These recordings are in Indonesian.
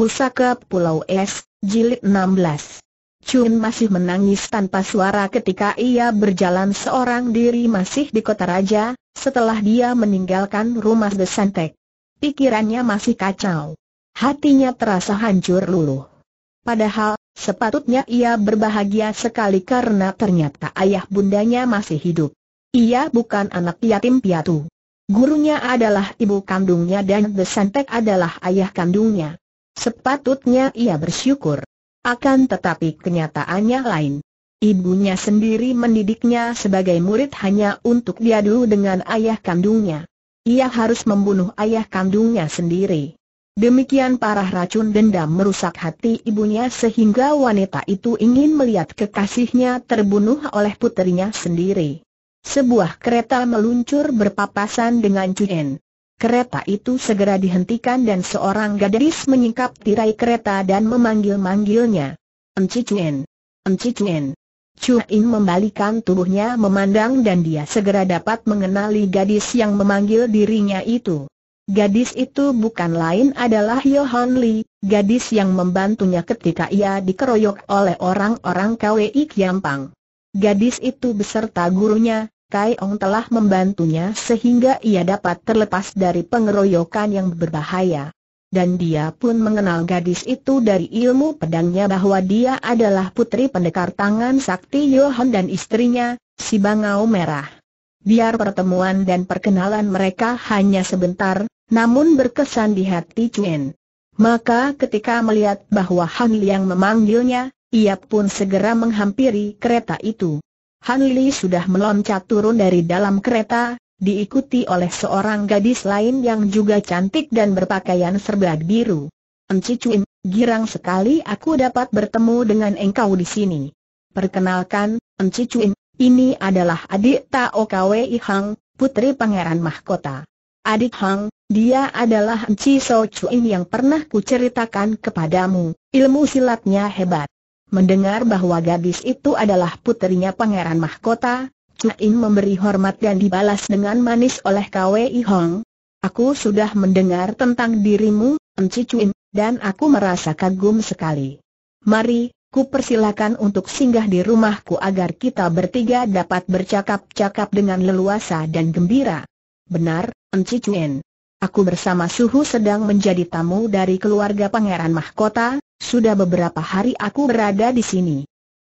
Pusaka Pulau Es, Jilid 16 Chun masih menangis tanpa suara ketika ia berjalan seorang diri masih di kota raja, setelah dia meninggalkan rumah Desantek. Pikirannya masih kacau. Hatinya terasa hancur luluh. Padahal, sepatutnya ia berbahagia sekali karena ternyata ayah bundanya masih hidup. Ia bukan anak yatim piatu. Gurunya adalah ibu kandungnya dan Desantek adalah ayah kandungnya. Sepatutnya ia bersyukur. Akan tetapi kenyataannya lain. Ibunya sendiri mendidiknya sebagai murid hanya untuk diadu dengan ayah kandungnya. Ia harus membunuh ayah kandungnya sendiri. Demikian parah racun dendam merusak hati ibunya sehingga wanita itu ingin melihat kekasihnya terbunuh oleh putrinya sendiri. Sebuah kereta meluncur berpapasan dengan Chuen. Kereta itu segera dihentikan dan seorang gadis menyingkap tirai kereta dan memanggil-manggilnya. Enci Encicien. Cuin membalikan tubuhnya memandang dan dia segera dapat mengenali gadis yang memanggil dirinya itu. Gadis itu bukan lain adalah Yohan Lee, gadis yang membantunya ketika ia dikeroyok oleh orang-orang KWI Kiampang. Gadis itu beserta gurunya, Kai Ong telah membantunya sehingga ia dapat terlepas dari pengeroyokan yang berbahaya. Dan dia pun mengenal gadis itu dari ilmu pedangnya bahwa dia adalah putri pendekar tangan sakti Yohan dan istrinya, si Bangau Merah. Biar pertemuan dan perkenalan mereka hanya sebentar, namun berkesan di hati Chuen. Maka ketika melihat bahwa Han Liang memanggilnya, ia pun segera menghampiri kereta itu. Han Li sudah meloncat turun dari dalam kereta, diikuti oleh seorang gadis lain yang juga cantik dan berpakaian serba biru. Enci Cuim, girang sekali aku dapat bertemu dengan engkau di sini. Perkenalkan, Enci Cuim, ini adalah adik Tao Kwei Hang, putri Pangeran Mahkota. Adik Hang, dia adalah Enci So Cuim yang pernah kuceritakan kepadamu, ilmu silatnya hebat. Mendengar bahwa gadis itu adalah putrinya Pangeran Mahkota, In memberi hormat dan dibalas dengan manis oleh KWI Hong. Aku sudah mendengar tentang dirimu, Enci Cuin, dan aku merasa kagum sekali. Mari, ku persilakan untuk singgah di rumahku agar kita bertiga dapat bercakap-cakap dengan leluasa dan gembira. Benar, Enci Cuen. Aku bersama Suhu sedang menjadi tamu dari keluarga Pangeran Mahkota, sudah beberapa hari aku berada di sini.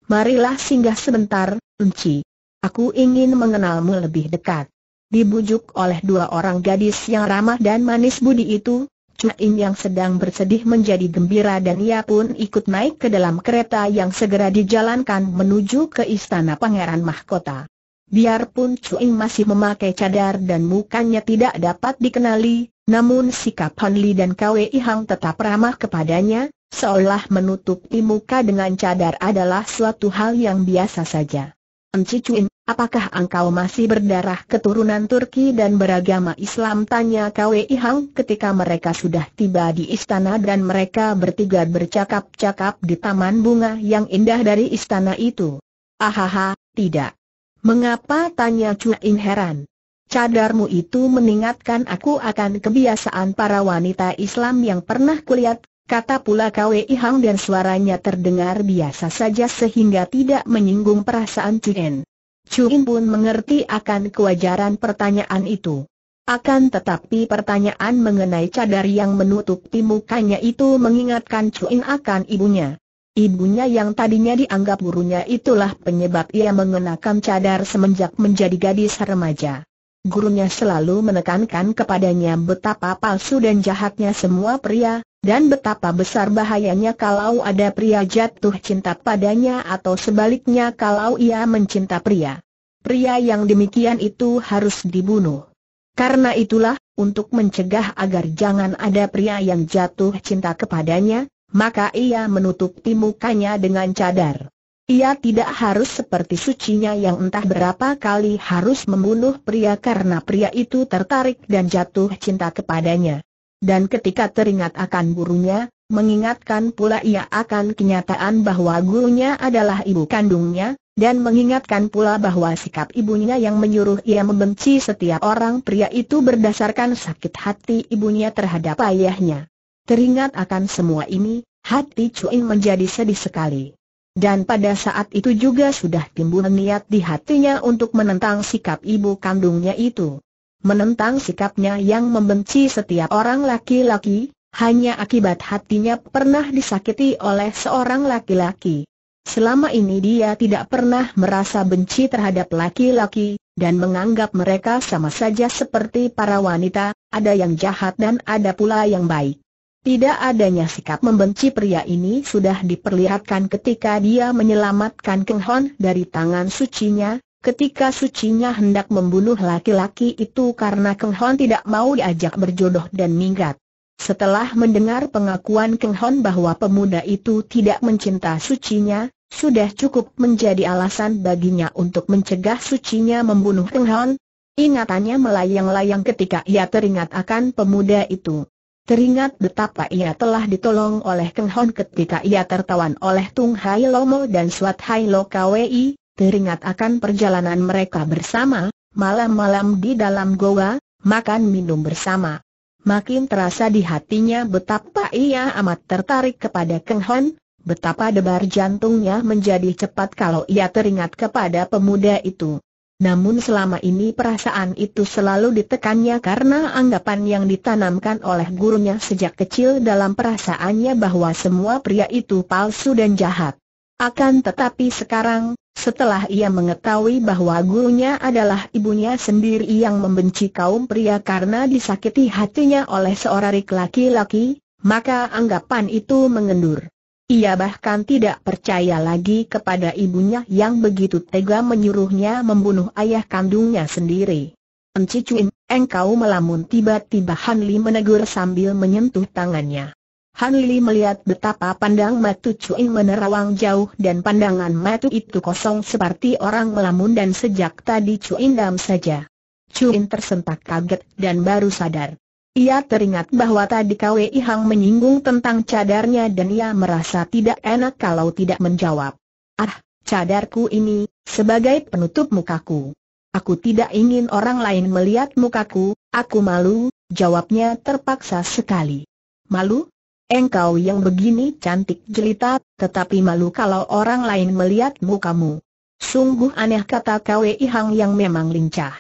Marilah singgah sebentar, Enci. Aku ingin mengenalmu lebih dekat. Dibujuk oleh dua orang gadis yang ramah dan manis budi itu, Cuin yang sedang bersedih menjadi gembira dan ia pun ikut naik ke dalam kereta yang segera dijalankan menuju ke istana Pangeran Mahkota. Biarpun Cuing masih memakai cadar dan mukanya tidak dapat dikenali, namun sikap Han Li dan Kwei Hang tetap ramah kepadanya, seolah menutupi muka dengan cadar adalah suatu hal yang biasa saja. Enci Cuing, apakah engkau masih berdarah keturunan Turki dan beragama Islam? Tanya Kwei Hang ketika mereka sudah tiba di istana dan mereka bertiga bercakap-cakap di taman bunga yang indah dari istana itu. Ahaha, tidak. Mengapa tanya In heran? Cadarmu itu meningatkan aku akan kebiasaan para wanita Islam yang pernah kulihat, kata pula Kwei Hang dan suaranya terdengar biasa saja sehingga tidak menyinggung perasaan Chu In pun mengerti akan kewajaran pertanyaan itu. Akan tetapi pertanyaan mengenai cadar yang menutup mukanya itu mengingatkan In akan ibunya. Ibunya yang tadinya dianggap gurunya itulah penyebab ia mengenakan cadar semenjak menjadi gadis remaja. Gurunya selalu menekankan kepadanya betapa palsu dan jahatnya semua pria, dan betapa besar bahayanya kalau ada pria jatuh cinta padanya atau sebaliknya kalau ia mencinta pria. Pria yang demikian itu harus dibunuh. Karena itulah, untuk mencegah agar jangan ada pria yang jatuh cinta kepadanya, maka ia menutupi mukanya dengan cadar. Ia tidak harus seperti sucinya yang entah berapa kali harus membunuh pria karena pria itu tertarik dan jatuh cinta kepadanya. Dan ketika teringat akan gurunya, mengingatkan pula ia akan kenyataan bahwa gurunya adalah ibu kandungnya, dan mengingatkan pula bahwa sikap ibunya yang menyuruh ia membenci setiap orang pria itu berdasarkan sakit hati ibunya terhadap ayahnya. Teringat akan semua ini, hati Cui menjadi sedih sekali. Dan pada saat itu juga sudah timbul niat di hatinya untuk menentang sikap ibu kandungnya itu. Menentang sikapnya yang membenci setiap orang laki-laki, hanya akibat hatinya pernah disakiti oleh seorang laki-laki. Selama ini dia tidak pernah merasa benci terhadap laki-laki, dan menganggap mereka sama saja seperti para wanita, ada yang jahat dan ada pula yang baik. Tidak adanya sikap membenci pria ini sudah diperlihatkan ketika dia menyelamatkan Keng Hon dari tangan sucinya, ketika sucinya hendak membunuh laki-laki itu karena Keng Hon tidak mau diajak berjodoh dan minggat. Setelah mendengar pengakuan Keng Hon bahwa pemuda itu tidak mencinta sucinya, sudah cukup menjadi alasan baginya untuk mencegah sucinya membunuh Keng Hon. Ingatannya melayang-layang ketika ia teringat akan pemuda itu. Teringat betapa ia telah ditolong oleh Keng Hon ketika ia tertawan oleh Tung Hai Lomo dan Suat Hai Lo Kwei, teringat akan perjalanan mereka bersama, malam-malam di dalam goa, makan minum bersama. Makin terasa di hatinya betapa ia amat tertarik kepada Keng Hon, betapa debar jantungnya menjadi cepat kalau ia teringat kepada pemuda itu. Namun selama ini perasaan itu selalu ditekannya karena anggapan yang ditanamkan oleh gurunya sejak kecil dalam perasaannya bahwa semua pria itu palsu dan jahat. Akan tetapi sekarang, setelah ia mengetahui bahwa gurunya adalah ibunya sendiri yang membenci kaum pria karena disakiti hatinya oleh seorang laki-laki, maka anggapan itu mengendur. Ia bahkan tidak percaya lagi kepada ibunya yang begitu tega menyuruhnya membunuh ayah kandungnya sendiri. Encicuin, engkau melamun tiba-tiba Han Li menegur sambil menyentuh tangannya. Han Li melihat betapa pandang Matu Cuin menerawang jauh dan pandangan Matu itu kosong seperti orang melamun dan sejak tadi Cuin dam saja. Cuin tersentak kaget dan baru sadar. Ia teringat bahwa tadi Kwei Hang menyinggung tentang cadarnya dan ia merasa tidak enak kalau tidak menjawab. Ah, cadarku ini, sebagai penutup mukaku. Aku tidak ingin orang lain melihat mukaku, aku malu, jawabnya terpaksa sekali. Malu? Engkau yang begini cantik jelita, tetapi malu kalau orang lain melihat mukamu. Sungguh aneh kata Kwei Hang yang memang lincah.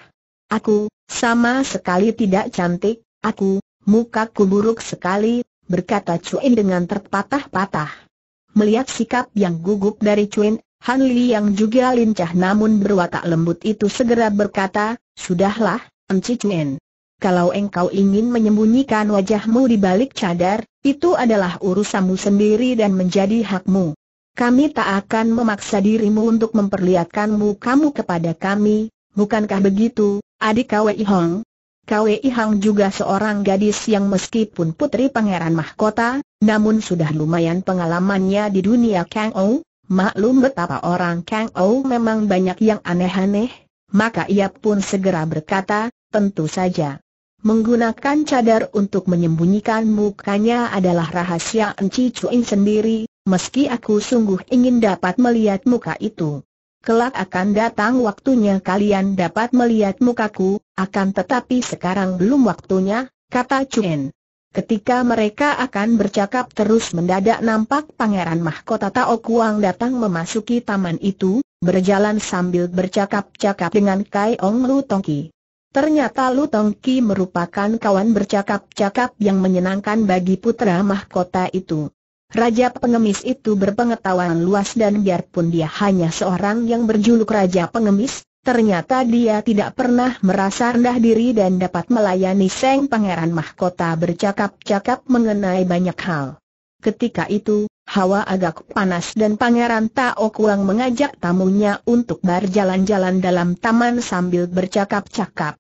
Aku, sama sekali tidak cantik, Aku, mukaku buruk sekali, berkata Cuin dengan terpatah-patah. Melihat sikap yang gugup dari Cuin, Han Li yang juga lincah namun berwatak lembut itu segera berkata, Sudahlah, Enci Cuin. Kalau engkau ingin menyembunyikan wajahmu di balik cadar, itu adalah urusanmu sendiri dan menjadi hakmu. Kami tak akan memaksa dirimu untuk memperlihatkanmu kamu kepada kami, bukankah begitu, adik Kwei Hong? Kwei Hang juga seorang gadis yang meskipun putri pangeran mahkota, namun sudah lumayan pengalamannya di dunia Kang Ou, maklum betapa orang Kang Ou memang banyak yang aneh-aneh, maka ia pun segera berkata, tentu saja. Menggunakan cadar untuk menyembunyikan mukanya adalah rahasia Enci Cuin sendiri, meski aku sungguh ingin dapat melihat muka itu. Kelak akan datang waktunya kalian dapat melihat mukaku, akan tetapi sekarang belum waktunya, kata Chuen. Ketika mereka akan bercakap terus mendadak nampak Pangeran Mahkota Tao Kuang datang memasuki taman itu, berjalan sambil bercakap-cakap dengan Kai Ong Lu Tongki. Ternyata Lu Tongki merupakan kawan bercakap-cakap yang menyenangkan bagi putra mahkota itu. Raja pengemis itu berpengetahuan luas dan biarpun dia hanya seorang yang berjuluk Raja pengemis, ternyata dia tidak pernah merasa rendah diri dan dapat melayani Seng Pangeran Mahkota bercakap-cakap mengenai banyak hal. Ketika itu, hawa agak panas dan Pangeran Tao Kuang mengajak tamunya untuk berjalan-jalan dalam taman sambil bercakap-cakap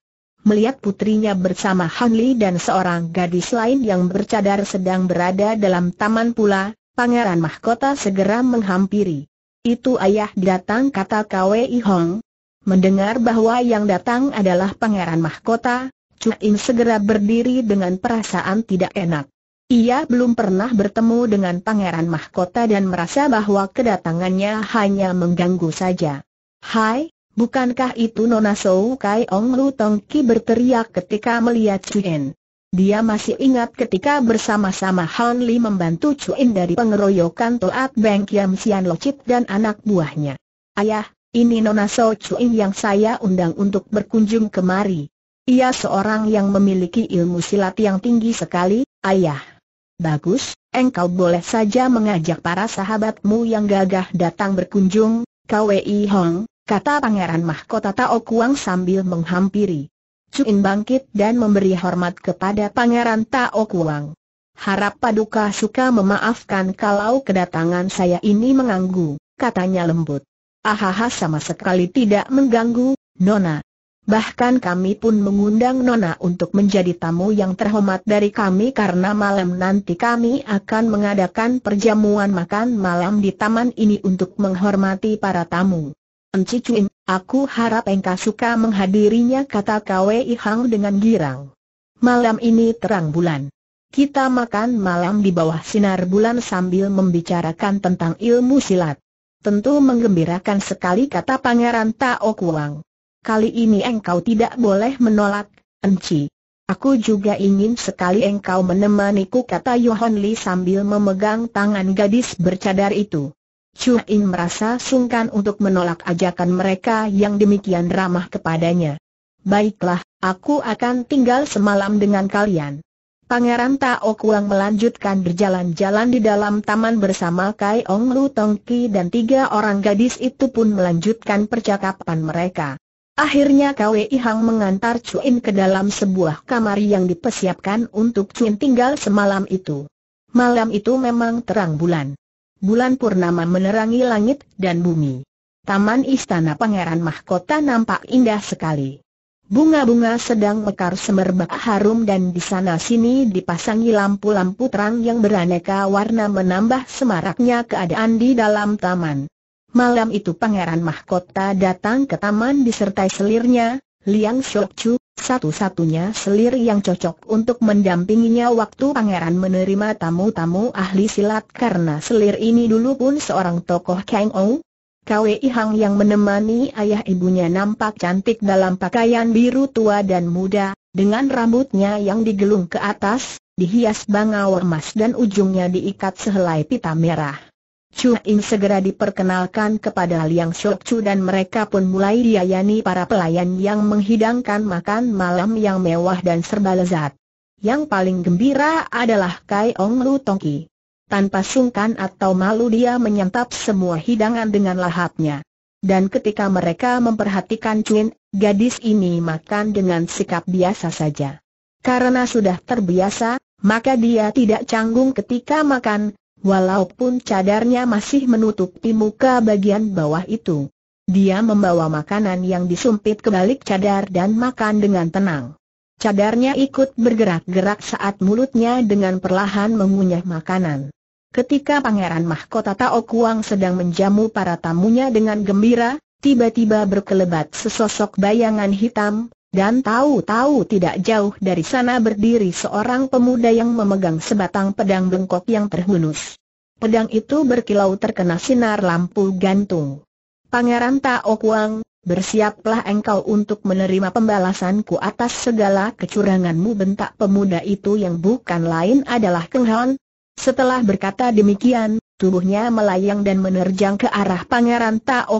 melihat putrinya bersama Han Li dan seorang gadis lain yang bercadar sedang berada dalam taman pula, Pangeran Mahkota segera menghampiri. Itu ayah datang kata Kwei Hong. Mendengar bahwa yang datang adalah Pangeran Mahkota, In segera berdiri dengan perasaan tidak enak. Ia belum pernah bertemu dengan Pangeran Mahkota dan merasa bahwa kedatangannya hanya mengganggu saja. Hai, Bukankah itu Nona Sou Kai Ong Lu Tong Ki berteriak ketika melihat Chuen? Dia masih ingat ketika bersama-sama Han Li membantu Chuen dari pengeroyokan Toat Beng Kiam Sian Chit dan anak buahnya. Ayah, ini Nona Sou Chuen yang saya undang untuk berkunjung kemari. Ia seorang yang memiliki ilmu silat yang tinggi sekali, ayah. Bagus, engkau boleh saja mengajak para sahabatmu yang gagah datang berkunjung, KWI Hong, kata Pangeran Mahkota Tao Kuang sambil menghampiri. Cuin bangkit dan memberi hormat kepada Pangeran Tao Kuang. Harap Paduka suka memaafkan kalau kedatangan saya ini mengganggu, katanya lembut. Ahaha sama sekali tidak mengganggu, Nona. Bahkan kami pun mengundang Nona untuk menjadi tamu yang terhormat dari kami karena malam nanti kami akan mengadakan perjamuan makan malam di taman ini untuk menghormati para tamu. Enci aku harap engkau suka menghadirinya kata Kwei Hang dengan girang. Malam ini terang bulan. Kita makan malam di bawah sinar bulan sambil membicarakan tentang ilmu silat. Tentu menggembirakan sekali kata Pangeran Tao Kuang. Kali ini engkau tidak boleh menolak, Enci. Aku juga ingin sekali engkau menemaniku kata Yohan Li sambil memegang tangan gadis bercadar itu. Chu In merasa sungkan untuk menolak ajakan mereka yang demikian ramah kepadanya. Baiklah, aku akan tinggal semalam dengan kalian. Pangeran Tao Kuang melanjutkan berjalan-jalan di dalam taman bersama Kai Ong Lu Tong Ki dan tiga orang gadis itu pun melanjutkan percakapan mereka. Akhirnya Kwei Hang mengantar In ke dalam sebuah kamar yang dipersiapkan untuk Chu In tinggal semalam itu. Malam itu memang terang bulan bulan purnama menerangi langit dan bumi. Taman istana pangeran mahkota nampak indah sekali. Bunga-bunga sedang mekar semerbak harum dan di sana sini dipasangi lampu-lampu terang yang beraneka warna menambah semaraknya keadaan di dalam taman. Malam itu Pangeran Mahkota datang ke taman disertai selirnya, Liang Shok satu-satunya selir yang cocok untuk mendampinginya waktu pangeran menerima tamu-tamu ahli silat karena selir ini dulu pun seorang tokoh Kang Ou. Kwei Hang yang menemani ayah ibunya nampak cantik dalam pakaian biru tua dan muda, dengan rambutnya yang digelung ke atas, dihias bangau emas dan ujungnya diikat sehelai pita merah. Chu In segera diperkenalkan kepada Liang Shok Chu dan mereka pun mulai diayani para pelayan yang menghidangkan makan malam yang mewah dan serba lezat. Yang paling gembira adalah Kai Ong Lu Tongki. Tanpa sungkan atau malu dia menyantap semua hidangan dengan lahapnya. Dan ketika mereka memperhatikan Chuin, gadis ini makan dengan sikap biasa saja. Karena sudah terbiasa, maka dia tidak canggung ketika makan, Walaupun cadarnya masih menutupi muka bagian bawah itu. Dia membawa makanan yang disumpit ke balik cadar dan makan dengan tenang. Cadarnya ikut bergerak-gerak saat mulutnya dengan perlahan mengunyah makanan. Ketika Pangeran Mahkota Tao Kuang sedang menjamu para tamunya dengan gembira, tiba-tiba berkelebat sesosok bayangan hitam, dan tahu-tahu tidak jauh dari sana berdiri seorang pemuda yang memegang sebatang pedang bengkok yang terhunus. Pedang itu berkilau terkena sinar lampu gantung. Pangeran Tao bersiaplah engkau untuk menerima pembalasanku atas segala kecuranganmu bentak pemuda itu yang bukan lain adalah Keng Hon. Setelah berkata demikian, tubuhnya melayang dan menerjang ke arah Pangeran Tao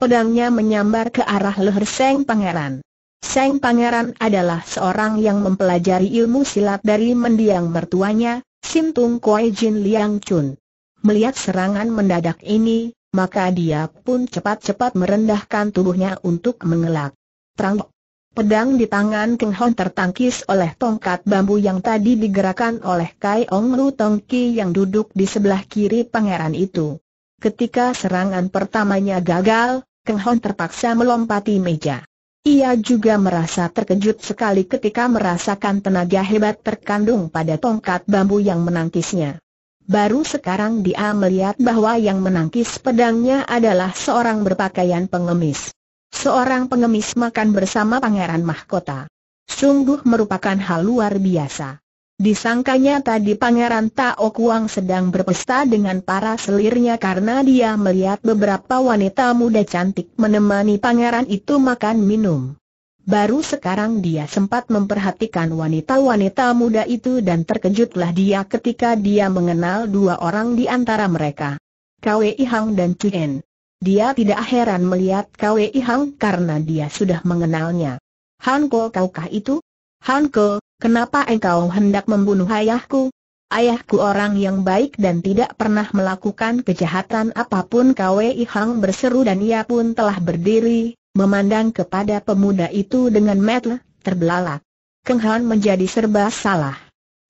Pedangnya menyambar ke arah leher Seng Pangeran. Seng Pangeran adalah seorang yang mempelajari ilmu silat dari mendiang mertuanya, Sim Tung Jin Liang Chun. Melihat serangan mendadak ini, maka dia pun cepat-cepat merendahkan tubuhnya untuk mengelak. Trang Pedang di tangan Keng Hon tertangkis oleh tongkat bambu yang tadi digerakkan oleh Kai Ong Lu Tong Ki yang duduk di sebelah kiri pangeran itu. Ketika serangan pertamanya gagal, Keng Hon terpaksa melompati meja. Ia juga merasa terkejut sekali ketika merasakan tenaga hebat terkandung pada tongkat bambu yang menangkisnya. Baru sekarang dia melihat bahwa yang menangkis pedangnya adalah seorang berpakaian pengemis. Seorang pengemis makan bersama Pangeran Mahkota. Sungguh merupakan hal luar biasa. Disangkanya tadi Pangeran Tao Kuang sedang berpesta dengan para selirnya karena dia melihat beberapa wanita muda cantik menemani pangeran itu makan minum. Baru sekarang dia sempat memperhatikan wanita-wanita muda itu dan terkejutlah dia ketika dia mengenal dua orang di antara mereka. Kwei Hang dan Chuen. Dia tidak heran melihat Kwei Hang karena dia sudah mengenalnya. Han kaukah itu? Han Kenapa engkau hendak membunuh ayahku? Ayahku orang yang baik dan tidak pernah melakukan kejahatan apapun Kwei Hang berseru dan ia pun telah berdiri, memandang kepada pemuda itu dengan metel, terbelalak. Keng Han menjadi serba salah.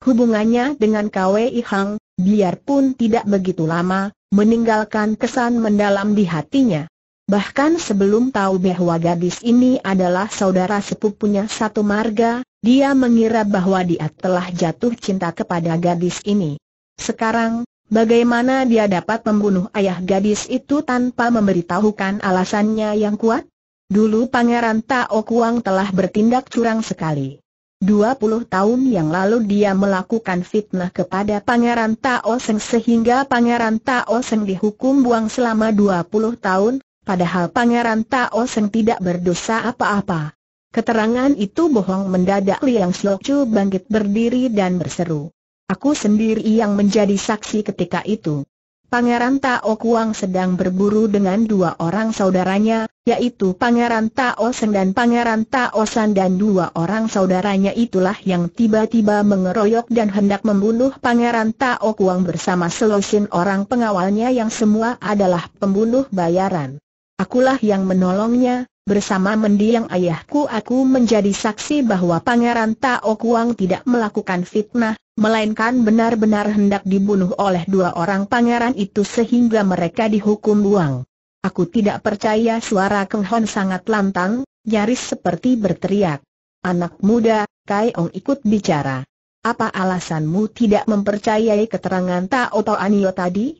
Hubungannya dengan Kwei Hang, biarpun tidak begitu lama, meninggalkan kesan mendalam di hatinya. Bahkan sebelum tahu bahwa gadis ini adalah saudara sepupunya satu marga, dia mengira bahwa dia telah jatuh cinta kepada gadis ini. Sekarang, bagaimana dia dapat membunuh ayah gadis itu tanpa memberitahukan alasannya yang kuat? Dulu Pangeran Tao Kuang telah bertindak curang sekali. 20 tahun yang lalu dia melakukan fitnah kepada Pangeran Tao Seng sehingga Pangeran Tao Seng dihukum buang selama 20 tahun, Padahal Pangeran Tao Seng tidak berdosa apa-apa. Keterangan itu bohong mendadak Liang Chu bangkit berdiri dan berseru. Aku sendiri yang menjadi saksi ketika itu. Pangeran Tao Kuang sedang berburu dengan dua orang saudaranya, yaitu Pangeran Tao Sen dan Pangeran Tao San dan dua orang saudaranya itulah yang tiba-tiba mengeroyok dan hendak membunuh Pangeran Tao Kuang bersama selosin orang pengawalnya yang semua adalah pembunuh bayaran. Akulah yang menolongnya, bersama mendiang ayahku aku menjadi saksi bahwa Pangeran Tao Kuang tidak melakukan fitnah, melainkan benar-benar hendak dibunuh oleh dua orang pangeran itu sehingga mereka dihukum buang. Aku tidak percaya suara Keng Hon sangat lantang, nyaris seperti berteriak. Anak muda, Kai Ong ikut bicara. Apa alasanmu tidak mempercayai keterangan Tao Tao Anio tadi?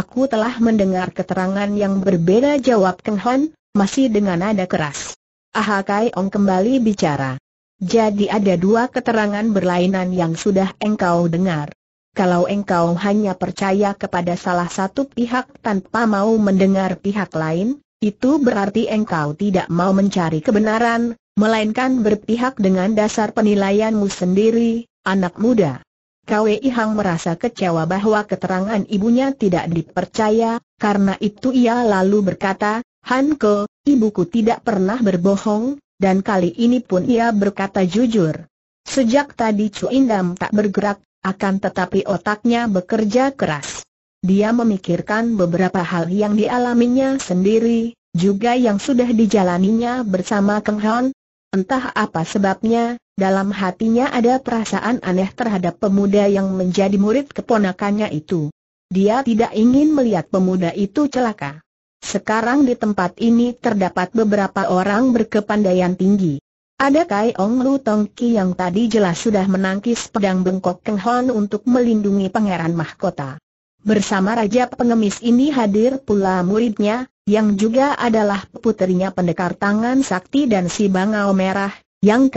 Aku telah mendengar keterangan yang berbeda jawab Keng Hon, masih dengan nada keras. Aha Kai Ong kembali bicara. Jadi ada dua keterangan berlainan yang sudah engkau dengar. Kalau engkau hanya percaya kepada salah satu pihak tanpa mau mendengar pihak lain, itu berarti engkau tidak mau mencari kebenaran, melainkan berpihak dengan dasar penilaianmu sendiri, anak muda. KWI Hang merasa kecewa bahwa keterangan ibunya tidak dipercaya, karena itu ia lalu berkata, Ke, ibuku tidak pernah berbohong, dan kali ini pun ia berkata jujur. Sejak tadi Chu Indam tak bergerak, akan tetapi otaknya bekerja keras. Dia memikirkan beberapa hal yang dialaminya sendiri, juga yang sudah dijalaninya bersama Keng Han, Entah apa sebabnya, dalam hatinya ada perasaan aneh terhadap pemuda yang menjadi murid keponakannya itu. Dia tidak ingin melihat pemuda itu celaka. Sekarang di tempat ini terdapat beberapa orang berkepandaian tinggi. Ada Kai Ong Lu Tong Ki yang tadi jelas sudah menangkis pedang bengkok Keng Hon untuk melindungi pangeran mahkota. Bersama Raja Pengemis ini hadir pula muridnya, yang juga adalah puterinya pendekar tangan sakti dan si bangau merah, yang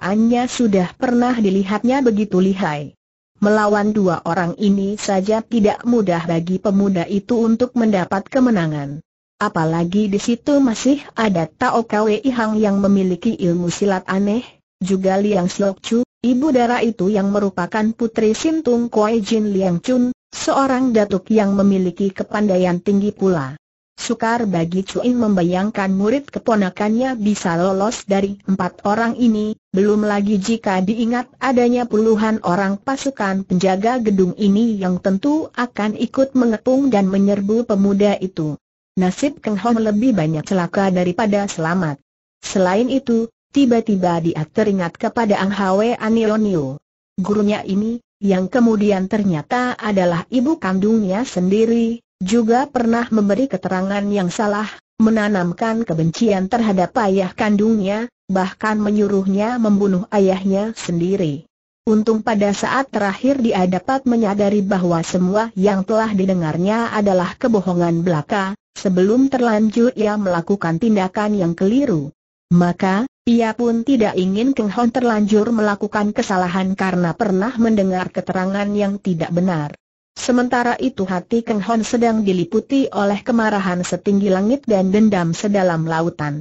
Anya sudah pernah dilihatnya begitu lihai. Melawan dua orang ini saja tidak mudah bagi pemuda itu untuk mendapat kemenangan. Apalagi di situ masih ada Tao Kwei Hang yang memiliki ilmu silat aneh, juga Liang Shou Chu, ibu darah itu yang merupakan putri Sintung Kwei Jin Liang Chun, Seorang datuk yang memiliki kepandaian tinggi pula. Sukar bagi Cuin membayangkan murid keponakannya bisa lolos dari empat orang ini, belum lagi jika diingat adanya puluhan orang pasukan penjaga gedung ini yang tentu akan ikut mengepung dan menyerbu pemuda itu. Nasib Keng Hong lebih banyak celaka daripada selamat. Selain itu, tiba-tiba dia teringat kepada Ang Hwe Anionio. Gurunya ini, yang kemudian ternyata adalah ibu kandungnya sendiri, juga pernah memberi keterangan yang salah, menanamkan kebencian terhadap ayah kandungnya, bahkan menyuruhnya membunuh ayahnya sendiri. Untung pada saat terakhir dia dapat menyadari bahwa semua yang telah didengarnya adalah kebohongan belaka, sebelum terlanjur ia melakukan tindakan yang keliru. Maka, ia pun tidak ingin Keng Hon terlanjur melakukan kesalahan karena pernah mendengar keterangan yang tidak benar. Sementara itu hati Keng Hon sedang diliputi oleh kemarahan setinggi langit dan dendam sedalam lautan.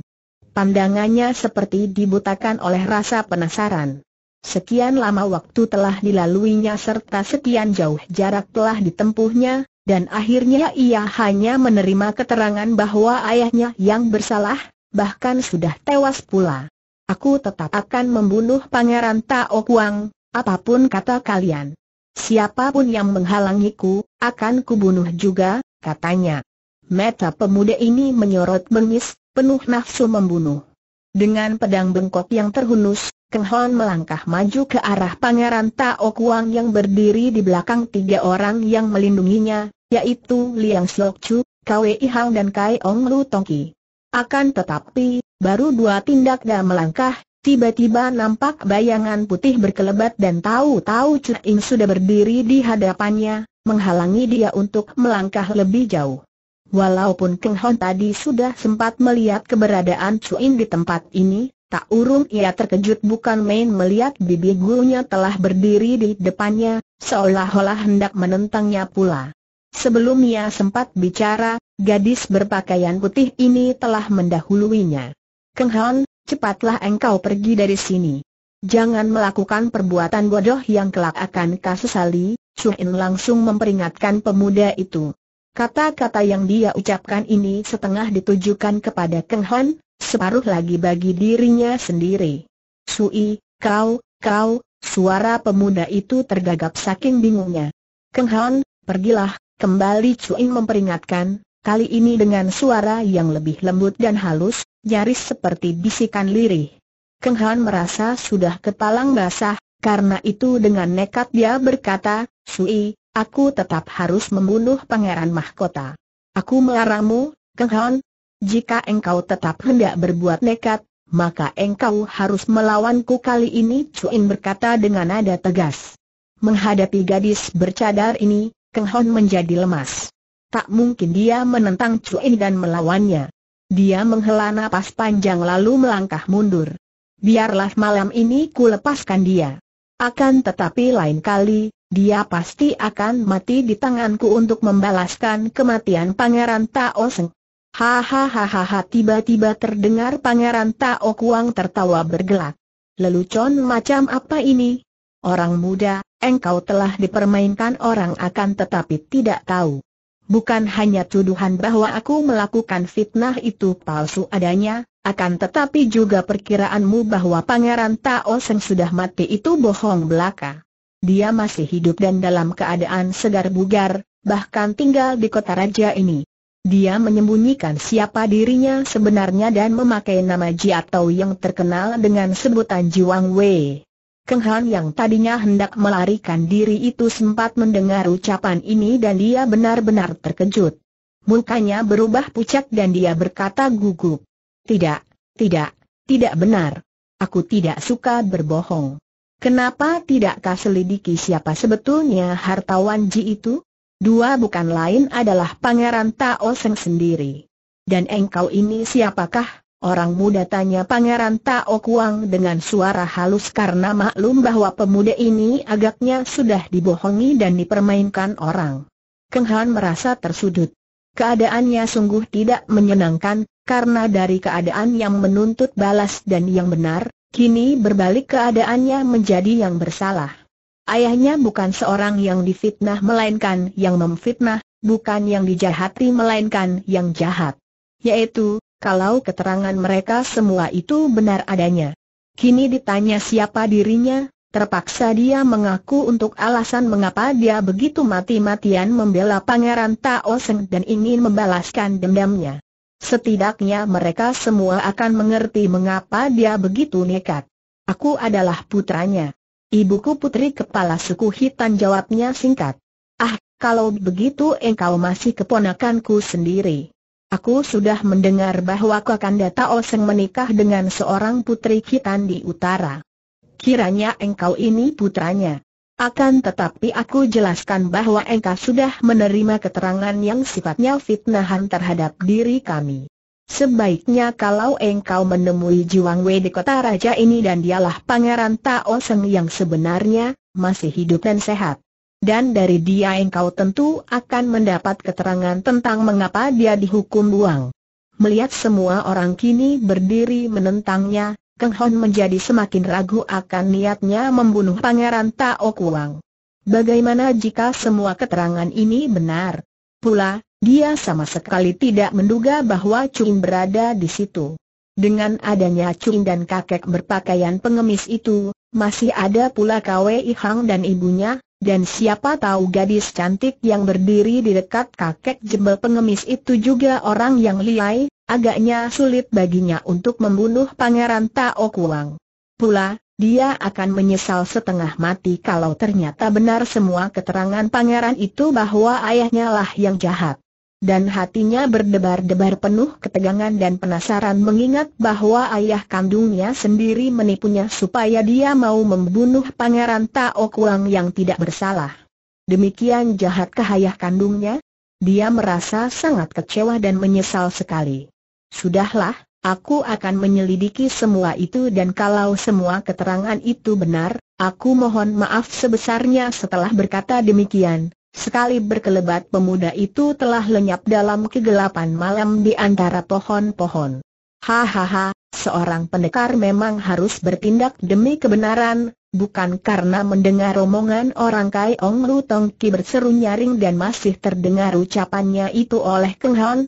Pandangannya seperti dibutakan oleh rasa penasaran. Sekian lama waktu telah dilaluinya serta sekian jauh jarak telah ditempuhnya, dan akhirnya ia hanya menerima keterangan bahwa ayahnya yang bersalah, bahkan sudah tewas pula. Aku tetap akan membunuh Pangeran Tao Kuang, apapun kata kalian. Siapapun yang menghalangiku, akan kubunuh juga, katanya. Meta pemuda ini menyorot bengis, penuh nafsu membunuh. Dengan pedang bengkok yang terhunus, Keng Hon melangkah maju ke arah Pangeran Tao Kuang yang berdiri di belakang tiga orang yang melindunginya, yaitu Liang Siok Chu, Kwe Ihang dan Kai Ong Lu Tongki. Akan tetapi, baru dua tindak dan melangkah, tiba-tiba nampak bayangan putih berkelebat dan tahu-tahu Chu In sudah berdiri di hadapannya, menghalangi dia untuk melangkah lebih jauh. Walaupun Keng Hon tadi sudah sempat melihat keberadaan Chu In di tempat ini, tak urung ia terkejut bukan main melihat bibi gurunya telah berdiri di depannya, seolah-olah hendak menentangnya pula. Sebelum ia sempat bicara, Gadis berpakaian putih ini telah mendahuluinya. Keng Han, cepatlah engkau pergi dari sini. Jangan melakukan perbuatan bodoh yang kelak akan kasesali, In langsung memperingatkan pemuda itu. Kata-kata yang dia ucapkan ini setengah ditujukan kepada Keng Han, separuh lagi bagi dirinya sendiri. Sui, kau, kau, suara pemuda itu tergagap saking bingungnya. Keng Han, pergilah, kembali Cuing memperingatkan, kali ini dengan suara yang lebih lembut dan halus, nyaris seperti bisikan lirih. Keng Han merasa sudah kepalang basah, karena itu dengan nekat dia berkata, Sui, aku tetap harus membunuh pangeran mahkota. Aku melarangmu, Keng Han. Jika engkau tetap hendak berbuat nekat, maka engkau harus melawanku kali ini Cuin berkata dengan nada tegas. Menghadapi gadis bercadar ini, Keng Hon menjadi lemas. Tak mungkin dia menentang Cuin dan melawannya. Dia menghela nafas panjang lalu melangkah mundur. Biarlah malam ini ku lepaskan dia. Akan tetapi lain kali, dia pasti akan mati di tanganku untuk membalaskan kematian Pangeran Tao Seng. Hahaha tiba-tiba terdengar Pangeran Tao Kuang tertawa bergelak. Lelucon macam apa ini? Orang muda, engkau telah dipermainkan orang akan tetapi tidak tahu. Bukan hanya tuduhan bahwa aku melakukan fitnah itu palsu adanya, akan tetapi juga perkiraanmu bahwa Pangeran Tao Seng sudah mati itu bohong belaka. Dia masih hidup dan dalam keadaan segar bugar, bahkan tinggal di kota raja ini. Dia menyembunyikan siapa dirinya sebenarnya dan memakai nama Ji atau yang terkenal dengan sebutan Jiwang Wei. Keng Han yang tadinya hendak melarikan diri itu sempat mendengar ucapan ini dan dia benar-benar terkejut. Mukanya berubah pucat dan dia berkata gugup. Tidak, tidak, tidak benar. Aku tidak suka berbohong. Kenapa tidak tidakkah selidiki siapa sebetulnya hartawan Ji itu? Dua bukan lain adalah Pangeran Tao Seng sendiri. Dan engkau ini siapakah? Orang muda tanya Pangeran Tao Kuang dengan suara halus karena maklum bahwa pemuda ini agaknya sudah dibohongi dan dipermainkan orang. Keng Han merasa tersudut. Keadaannya sungguh tidak menyenangkan, karena dari keadaan yang menuntut balas dan yang benar, kini berbalik keadaannya menjadi yang bersalah. Ayahnya bukan seorang yang difitnah melainkan yang memfitnah, bukan yang dijahati melainkan yang jahat. Yaitu, kalau keterangan mereka semua itu benar adanya. Kini ditanya siapa dirinya, terpaksa dia mengaku untuk alasan mengapa dia begitu mati-matian membela Pangeran Tao Seng dan ingin membalaskan dendamnya. Setidaknya mereka semua akan mengerti mengapa dia begitu nekat. Aku adalah putranya. Ibuku putri kepala suku Hitan jawabnya singkat. Ah, kalau begitu engkau masih keponakanku sendiri. Aku sudah mendengar bahwa Kakanda Tao Seng menikah dengan seorang putri Kitan di utara. Kiranya engkau ini putranya. Akan tetapi aku jelaskan bahwa engkau sudah menerima keterangan yang sifatnya fitnahan terhadap diri kami. Sebaiknya kalau engkau menemui Jiwang Wei di kota raja ini dan dialah pangeran Taoseng yang sebenarnya, masih hidup dan sehat dan dari dia engkau tentu akan mendapat keterangan tentang mengapa dia dihukum buang. Melihat semua orang kini berdiri menentangnya, Keng Hon menjadi semakin ragu akan niatnya membunuh Pangeran Tao Kuang. Bagaimana jika semua keterangan ini benar? Pula, dia sama sekali tidak menduga bahwa Cuin berada di situ. Dengan adanya Cuin dan kakek berpakaian pengemis itu, masih ada pula Kwei Hang dan ibunya, dan siapa tahu gadis cantik yang berdiri di dekat kakek jebel pengemis itu juga orang yang liai, agaknya sulit baginya untuk membunuh Pangeran Tao Kuang. Pula, dia akan menyesal setengah mati kalau ternyata benar semua keterangan pangeran itu bahwa ayahnya lah yang jahat dan hatinya berdebar-debar penuh ketegangan dan penasaran mengingat bahwa ayah kandungnya sendiri menipunya supaya dia mau membunuh pangeran Tao Kuang yang tidak bersalah. Demikian jahatkah ayah kandungnya? Dia merasa sangat kecewa dan menyesal sekali. Sudahlah, aku akan menyelidiki semua itu dan kalau semua keterangan itu benar, aku mohon maaf sebesarnya setelah berkata demikian. Sekali berkelebat pemuda itu telah lenyap dalam kegelapan malam di antara pohon-pohon. Hahaha, seorang pendekar memang harus bertindak demi kebenaran, bukan karena mendengar omongan orang Kai Ong Lu Tong Ki berseru nyaring dan masih terdengar ucapannya itu oleh Keng Hon.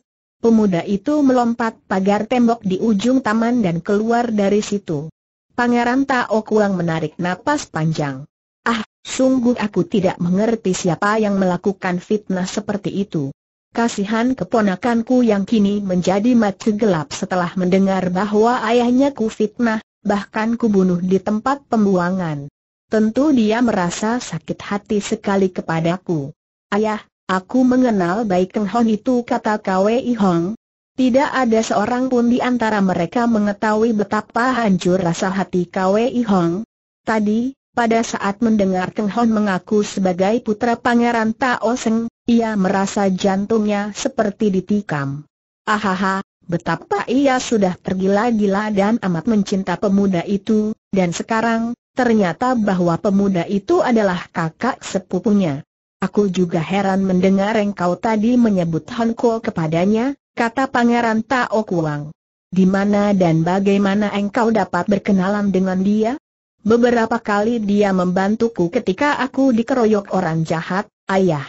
Pemuda itu melompat pagar tembok di ujung taman dan keluar dari situ. Pangeran Tao Kuang menarik napas panjang. Ah, sungguh aku tidak mengerti siapa yang melakukan fitnah seperti itu. Kasihan keponakanku yang kini menjadi mati gelap setelah mendengar bahwa ayahnya ku fitnah, bahkan ku bunuh di tempat pembuangan. Tentu dia merasa sakit hati sekali kepadaku. Ayah, aku mengenal baik Keng Hon itu kata Kwei Hong, tidak ada seorang pun di antara mereka mengetahui betapa hancur rasa hati Kwei Hong. Tadi, pada saat mendengar Teng Hon mengaku sebagai putra Pangeran Tao Seng, ia merasa jantungnya seperti ditikam. Ahaha, betapa ia sudah tergila-gila dan amat mencinta pemuda itu, dan sekarang, ternyata bahwa pemuda itu adalah kakak sepupunya. Aku juga heran mendengar engkau tadi menyebut Hon Kuo kepadanya, kata Pangeran Tao Kuang. Di mana dan bagaimana engkau dapat berkenalan dengan dia? Beberapa kali dia membantuku ketika aku dikeroyok orang jahat, ayah.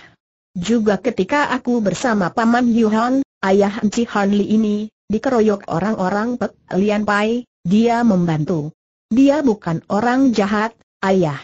Juga ketika aku bersama Paman Yuhan, ayah Enci Hanli ini, dikeroyok orang-orang Pek Lian Pai, dia membantu. Dia bukan orang jahat, ayah.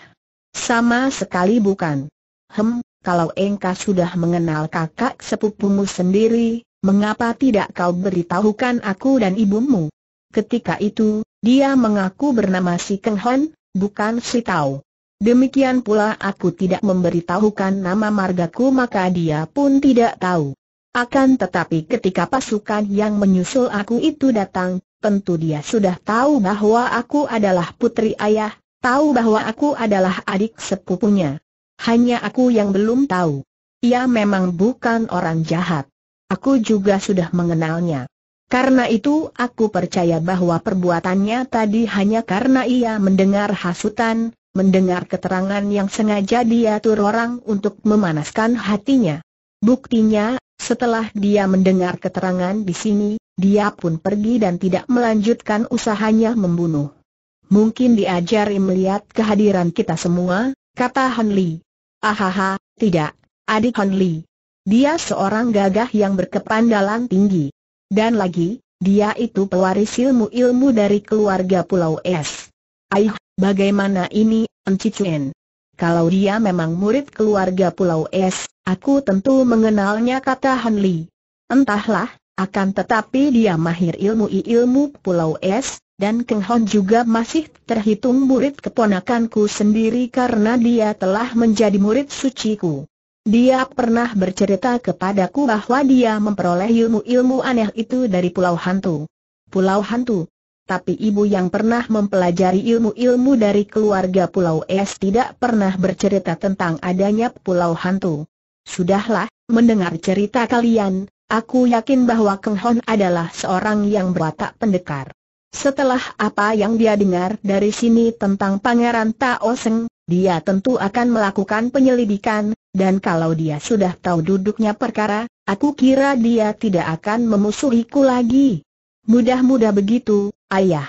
Sama sekali bukan. Hem, kalau engkau sudah mengenal kakak sepupumu sendiri, mengapa tidak kau beritahukan aku dan ibumu? Ketika itu, dia mengaku bernama si Keng Hon, bukan si Tau. Demikian pula aku tidak memberitahukan nama margaku maka dia pun tidak tahu. Akan tetapi ketika pasukan yang menyusul aku itu datang, tentu dia sudah tahu bahwa aku adalah putri ayah, tahu bahwa aku adalah adik sepupunya. Hanya aku yang belum tahu. Ia memang bukan orang jahat. Aku juga sudah mengenalnya. Karena itu aku percaya bahwa perbuatannya tadi hanya karena ia mendengar hasutan, mendengar keterangan yang sengaja diatur orang untuk memanaskan hatinya. Buktinya, setelah dia mendengar keterangan di sini, dia pun pergi dan tidak melanjutkan usahanya membunuh. Mungkin diajari melihat kehadiran kita semua, kata Han Li. Ahaha, tidak, adik Han Li. Dia seorang gagah yang berkepandalan tinggi. Dan lagi, dia itu pewaris ilmu-ilmu dari keluarga Pulau Es. Aih, bagaimana ini, Enci Cuen? Kalau dia memang murid keluarga Pulau Es, aku tentu mengenalnya kata Han Li. Entahlah, akan tetapi dia mahir ilmu ilmu Pulau Es, dan Keng Hon juga masih terhitung murid keponakanku sendiri karena dia telah menjadi murid suciku. Dia pernah bercerita kepadaku bahwa dia memperoleh ilmu-ilmu aneh itu dari Pulau Hantu. Pulau Hantu. Tapi ibu yang pernah mempelajari ilmu-ilmu dari keluarga Pulau Es tidak pernah bercerita tentang adanya Pulau Hantu. Sudahlah, mendengar cerita kalian, aku yakin bahwa Keng Hon adalah seorang yang berwatak pendekar. Setelah apa yang dia dengar dari sini tentang Pangeran Tao Seng, dia tentu akan melakukan penyelidikan, dan kalau dia sudah tahu duduknya perkara, aku kira dia tidak akan memusuhiku lagi. Mudah-mudah begitu, ayah.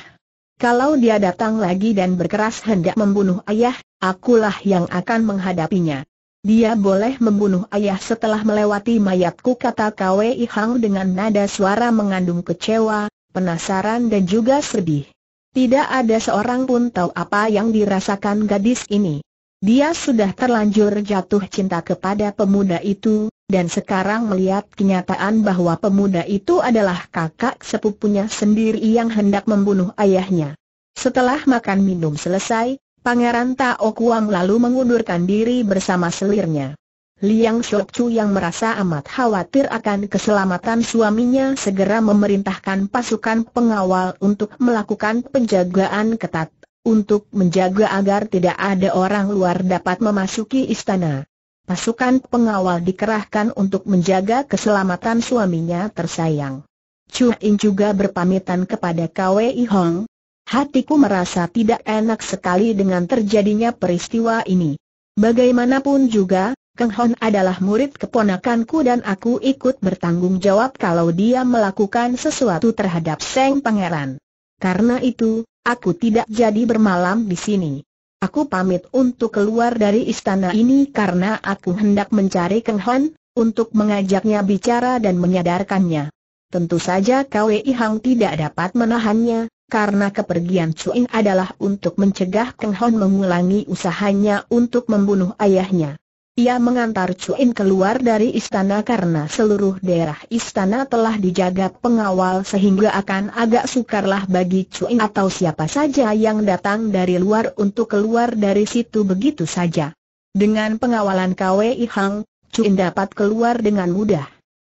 Kalau dia datang lagi dan berkeras hendak membunuh ayah, akulah yang akan menghadapinya. Dia boleh membunuh ayah setelah melewati mayatku kata Kwei Hang dengan nada suara mengandung kecewa, penasaran dan juga sedih. Tidak ada seorang pun tahu apa yang dirasakan gadis ini. Dia sudah terlanjur jatuh cinta kepada pemuda itu, dan sekarang melihat kenyataan bahwa pemuda itu adalah kakak sepupunya sendiri yang hendak membunuh ayahnya. Setelah makan minum selesai, Pangeran Tao Kuang lalu mengundurkan diri bersama selirnya. Liang Shouchu yang merasa amat khawatir akan keselamatan suaminya segera memerintahkan pasukan pengawal untuk melakukan penjagaan ketat, untuk menjaga agar tidak ada orang luar dapat memasuki istana. Pasukan pengawal dikerahkan untuk menjaga keselamatan suaminya tersayang. Chu In juga berpamitan kepada Kwei Hong. Hatiku merasa tidak enak sekali dengan terjadinya peristiwa ini. Bagaimanapun juga, Keng Hon adalah murid keponakanku dan aku ikut bertanggung jawab kalau dia melakukan sesuatu terhadap Seng Pangeran. Karena itu, aku tidak jadi bermalam di sini. Aku pamit untuk keluar dari istana ini karena aku hendak mencari Keng Hon, untuk mengajaknya bicara dan menyadarkannya. Tentu saja Kwei Hang tidak dapat menahannya, karena kepergian Cuing adalah untuk mencegah Keng Hon mengulangi usahanya untuk membunuh ayahnya. Ia mengantar Cuin keluar dari istana karena seluruh daerah istana telah dijaga pengawal sehingga akan agak sukarlah bagi Cuin atau siapa saja yang datang dari luar untuk keluar dari situ begitu saja. Dengan pengawalan KWI Hang, Cuin dapat keluar dengan mudah.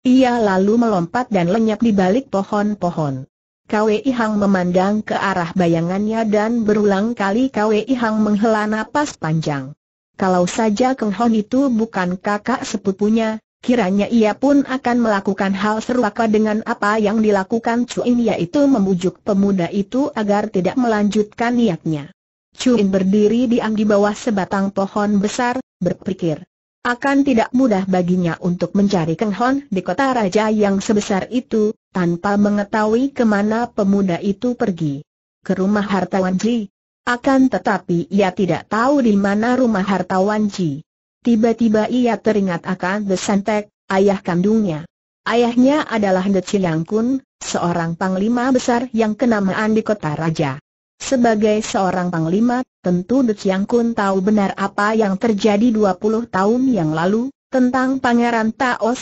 Ia lalu melompat dan lenyap di balik pohon-pohon. KWI Hang memandang ke arah bayangannya dan berulang kali KWI Hang menghela napas panjang. Kalau saja Keng Hon itu bukan kakak sepupunya, kiranya ia pun akan melakukan hal serupa dengan apa yang dilakukan Cuin yaitu membujuk pemuda itu agar tidak melanjutkan niatnya. Cuin berdiri diam di bawah sebatang pohon besar, berpikir. Akan tidak mudah baginya untuk mencari Keng Hon di kota raja yang sebesar itu, tanpa mengetahui kemana pemuda itu pergi. Ke rumah hartawan Ji, akan tetapi ia tidak tahu di mana rumah hartawan Ji. Tiba-tiba ia teringat akan The ayah kandungnya. Ayahnya adalah The Chiang seorang panglima besar yang kenamaan di kota raja. Sebagai seorang panglima, tentu The Chiang tahu benar apa yang terjadi 20 tahun yang lalu, tentang Pangeran Tao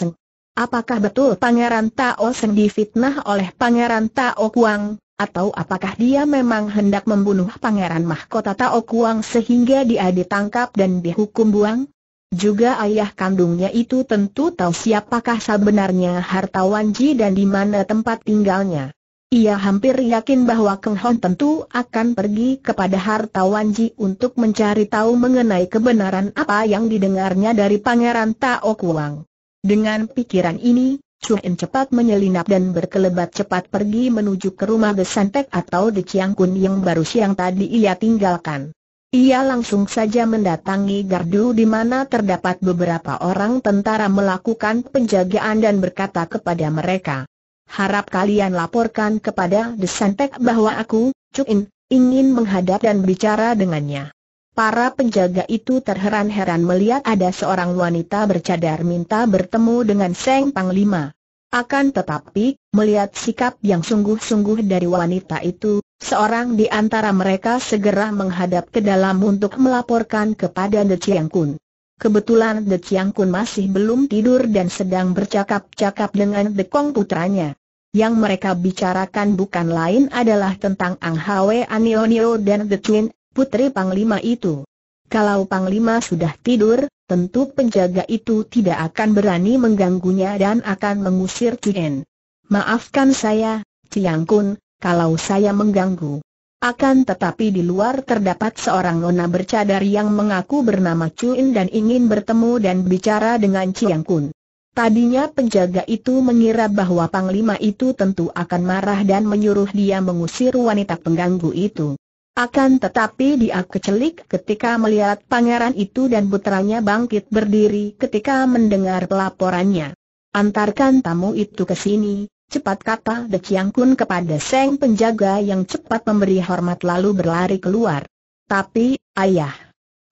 Apakah betul Pangeran Tao Seng difitnah oleh Pangeran Tao Kuang, atau apakah dia memang hendak membunuh Pangeran Mahkota Tao Kuang sehingga dia ditangkap dan dihukum buang? Juga ayah kandungnya itu tentu tahu siapakah sebenarnya hartawan Ji dan di mana tempat tinggalnya. Ia hampir yakin bahwa Keng Hon tentu akan pergi kepada hartawan Ji untuk mencari tahu mengenai kebenaran apa yang didengarnya dari Pangeran Tao Kuang. Dengan pikiran ini, Chuen cepat menyelinap dan berkelebat cepat pergi menuju ke rumah Desantek atau di Ciangkun yang baru siang tadi ia tinggalkan. Ia langsung saja mendatangi gardu di mana terdapat beberapa orang tentara melakukan penjagaan dan berkata kepada mereka, Harap kalian laporkan kepada Desantek bahwa aku, In, ingin menghadap dan bicara dengannya. Para penjaga itu terheran-heran melihat ada seorang wanita bercadar minta bertemu dengan Seng Panglima. Akan tetapi, melihat sikap yang sungguh-sungguh dari wanita itu, seorang di antara mereka segera menghadap ke dalam untuk melaporkan kepada De Chiang Kun. Kebetulan De Chiang Kun masih belum tidur dan sedang bercakap-cakap dengan De Kong putranya. Yang mereka bicarakan bukan lain adalah tentang Ang Hwe Anionio dan The Twin putri Panglima itu. Kalau Panglima sudah tidur, tentu penjaga itu tidak akan berani mengganggunya dan akan mengusir Cien. Maafkan saya, Ciang Kun, kalau saya mengganggu. Akan tetapi di luar terdapat seorang nona bercadar yang mengaku bernama Cuin dan ingin bertemu dan bicara dengan Ciang Kun. Tadinya penjaga itu mengira bahwa Panglima itu tentu akan marah dan menyuruh dia mengusir wanita pengganggu itu. Akan tetapi dia kecelik ketika melihat pangeran itu dan putranya bangkit berdiri ketika mendengar pelaporannya. Antarkan tamu itu ke sini, cepat kata De Chiang Kun kepada Seng penjaga yang cepat memberi hormat lalu berlari keluar. Tapi, ayah.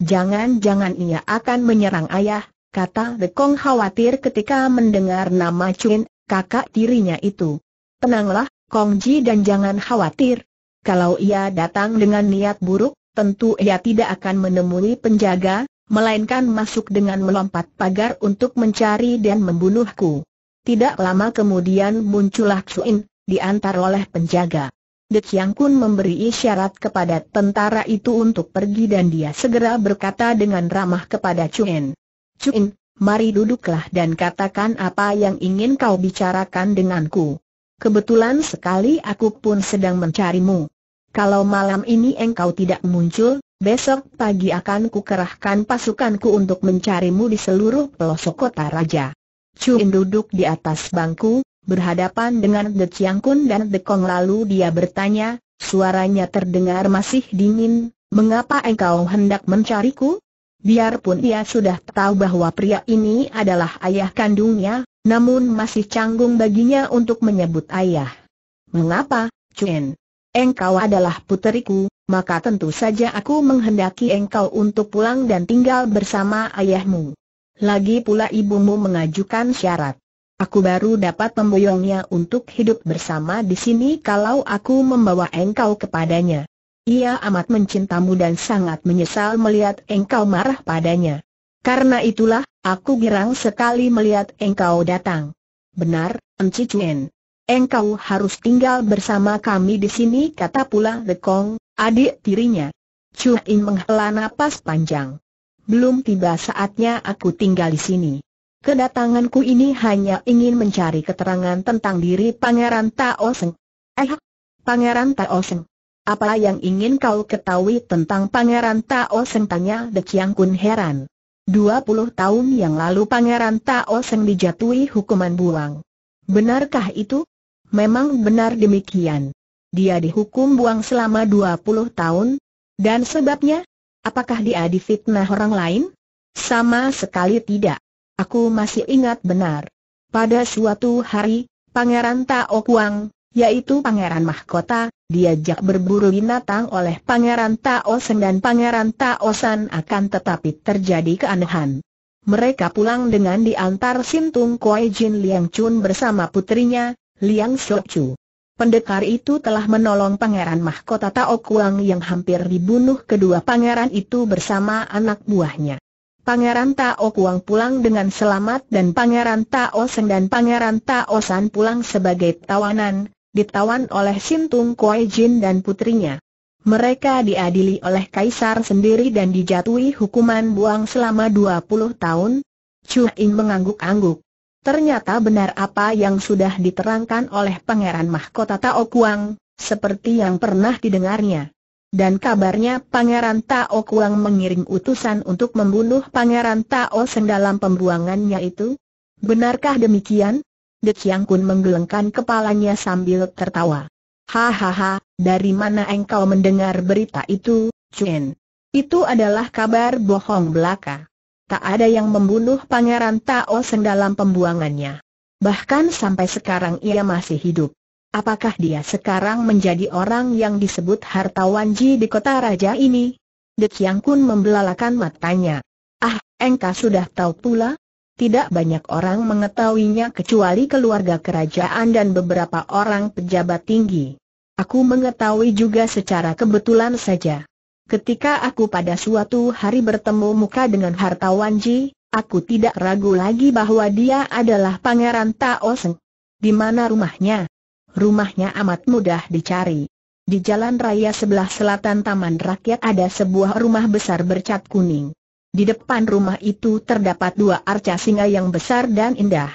Jangan-jangan ia akan menyerang ayah, kata De Kong khawatir ketika mendengar nama Chun, kakak tirinya itu. Tenanglah, Kong Ji dan jangan khawatir, kalau ia datang dengan niat buruk, tentu ia tidak akan menemui penjaga, melainkan masuk dengan melompat pagar untuk mencari dan membunuhku. Tidak lama kemudian muncullah Xuin, diantar oleh penjaga. De Chiang Kun memberi isyarat kepada tentara itu untuk pergi dan dia segera berkata dengan ramah kepada Chuin. Chuin, mari duduklah dan katakan apa yang ingin kau bicarakan denganku. Kebetulan sekali aku pun sedang mencarimu. Kalau malam ini engkau tidak muncul, besok pagi akan kukerahkan pasukanku untuk mencarimu di seluruh pelosok kota raja. Cuin duduk di atas bangku, berhadapan dengan De Chiang Kun dan De Kong lalu dia bertanya, suaranya terdengar masih dingin, mengapa engkau hendak mencariku? Biarpun ia sudah tahu bahwa pria ini adalah ayah kandungnya, namun masih canggung baginya untuk menyebut ayah. Mengapa, Chuen? engkau adalah puteriku, maka tentu saja aku menghendaki engkau untuk pulang dan tinggal bersama ayahmu. Lagi pula ibumu mengajukan syarat. Aku baru dapat memboyongnya untuk hidup bersama di sini kalau aku membawa engkau kepadanya. Ia amat mencintamu dan sangat menyesal melihat engkau marah padanya. Karena itulah, aku girang sekali melihat engkau datang. Benar, Enci Cuen. Engkau harus tinggal bersama kami di sini kata pula Kong, adik tirinya. Chu In menghela napas panjang. Belum tiba saatnya aku tinggal di sini. Kedatanganku ini hanya ingin mencari keterangan tentang diri Pangeran Tao Seng. Eh, Pangeran Tao Seng. Apa yang ingin kau ketahui tentang Pangeran Tao Seng tanya De Chiang Kun heran. 20 tahun yang lalu Pangeran Tao Seng dijatuhi hukuman buang. Benarkah itu? Memang benar demikian. Dia dihukum buang selama 20 tahun. Dan sebabnya? Apakah dia difitnah orang lain? Sama sekali tidak. Aku masih ingat benar. Pada suatu hari, Pangeran Tao Kuang, yaitu Pangeran Mahkota, diajak berburu binatang oleh Pangeran Tao Seng dan Pangeran Tao San akan tetapi terjadi keanehan. Mereka pulang dengan diantar Sintung Koi Jin Liang Chun bersama putrinya, Liang Shouchu, Pendekar itu telah menolong Pangeran Mahkota Tao Kuang yang hampir dibunuh kedua pangeran itu bersama anak buahnya. Pangeran Tao Kuang pulang dengan selamat dan Pangeran Tao Seng dan Pangeran Tao San pulang sebagai tawanan, ditawan oleh Sintung Kuai Jin dan putrinya. Mereka diadili oleh Kaisar sendiri dan dijatuhi hukuman buang selama 20 tahun. Chu In mengangguk-angguk. Ternyata benar apa yang sudah diterangkan oleh Pangeran Mahkota Tao Kuang, seperti yang pernah didengarnya. Dan kabarnya Pangeran Tao Kuang mengirim utusan untuk membunuh Pangeran Tao Seng dalam pembuangannya itu? Benarkah demikian? De Chiang Kun menggelengkan kepalanya sambil tertawa. Hahaha, dari mana engkau mendengar berita itu, Chuen? Itu adalah kabar bohong belaka tak ada yang membunuh Pangeran Tao dalam pembuangannya. Bahkan sampai sekarang ia masih hidup. Apakah dia sekarang menjadi orang yang disebut hartawan Ji di kota raja ini? De Qiang Kun membelalakan matanya. Ah, engkau sudah tahu pula? Tidak banyak orang mengetahuinya kecuali keluarga kerajaan dan beberapa orang pejabat tinggi. Aku mengetahui juga secara kebetulan saja. Ketika aku pada suatu hari bertemu muka dengan hartawan Ji, aku tidak ragu lagi bahwa dia adalah Pangeran Tao Seng. Di mana rumahnya? Rumahnya amat mudah dicari. Di jalan raya sebelah selatan Taman Rakyat ada sebuah rumah besar bercat kuning. Di depan rumah itu terdapat dua arca singa yang besar dan indah.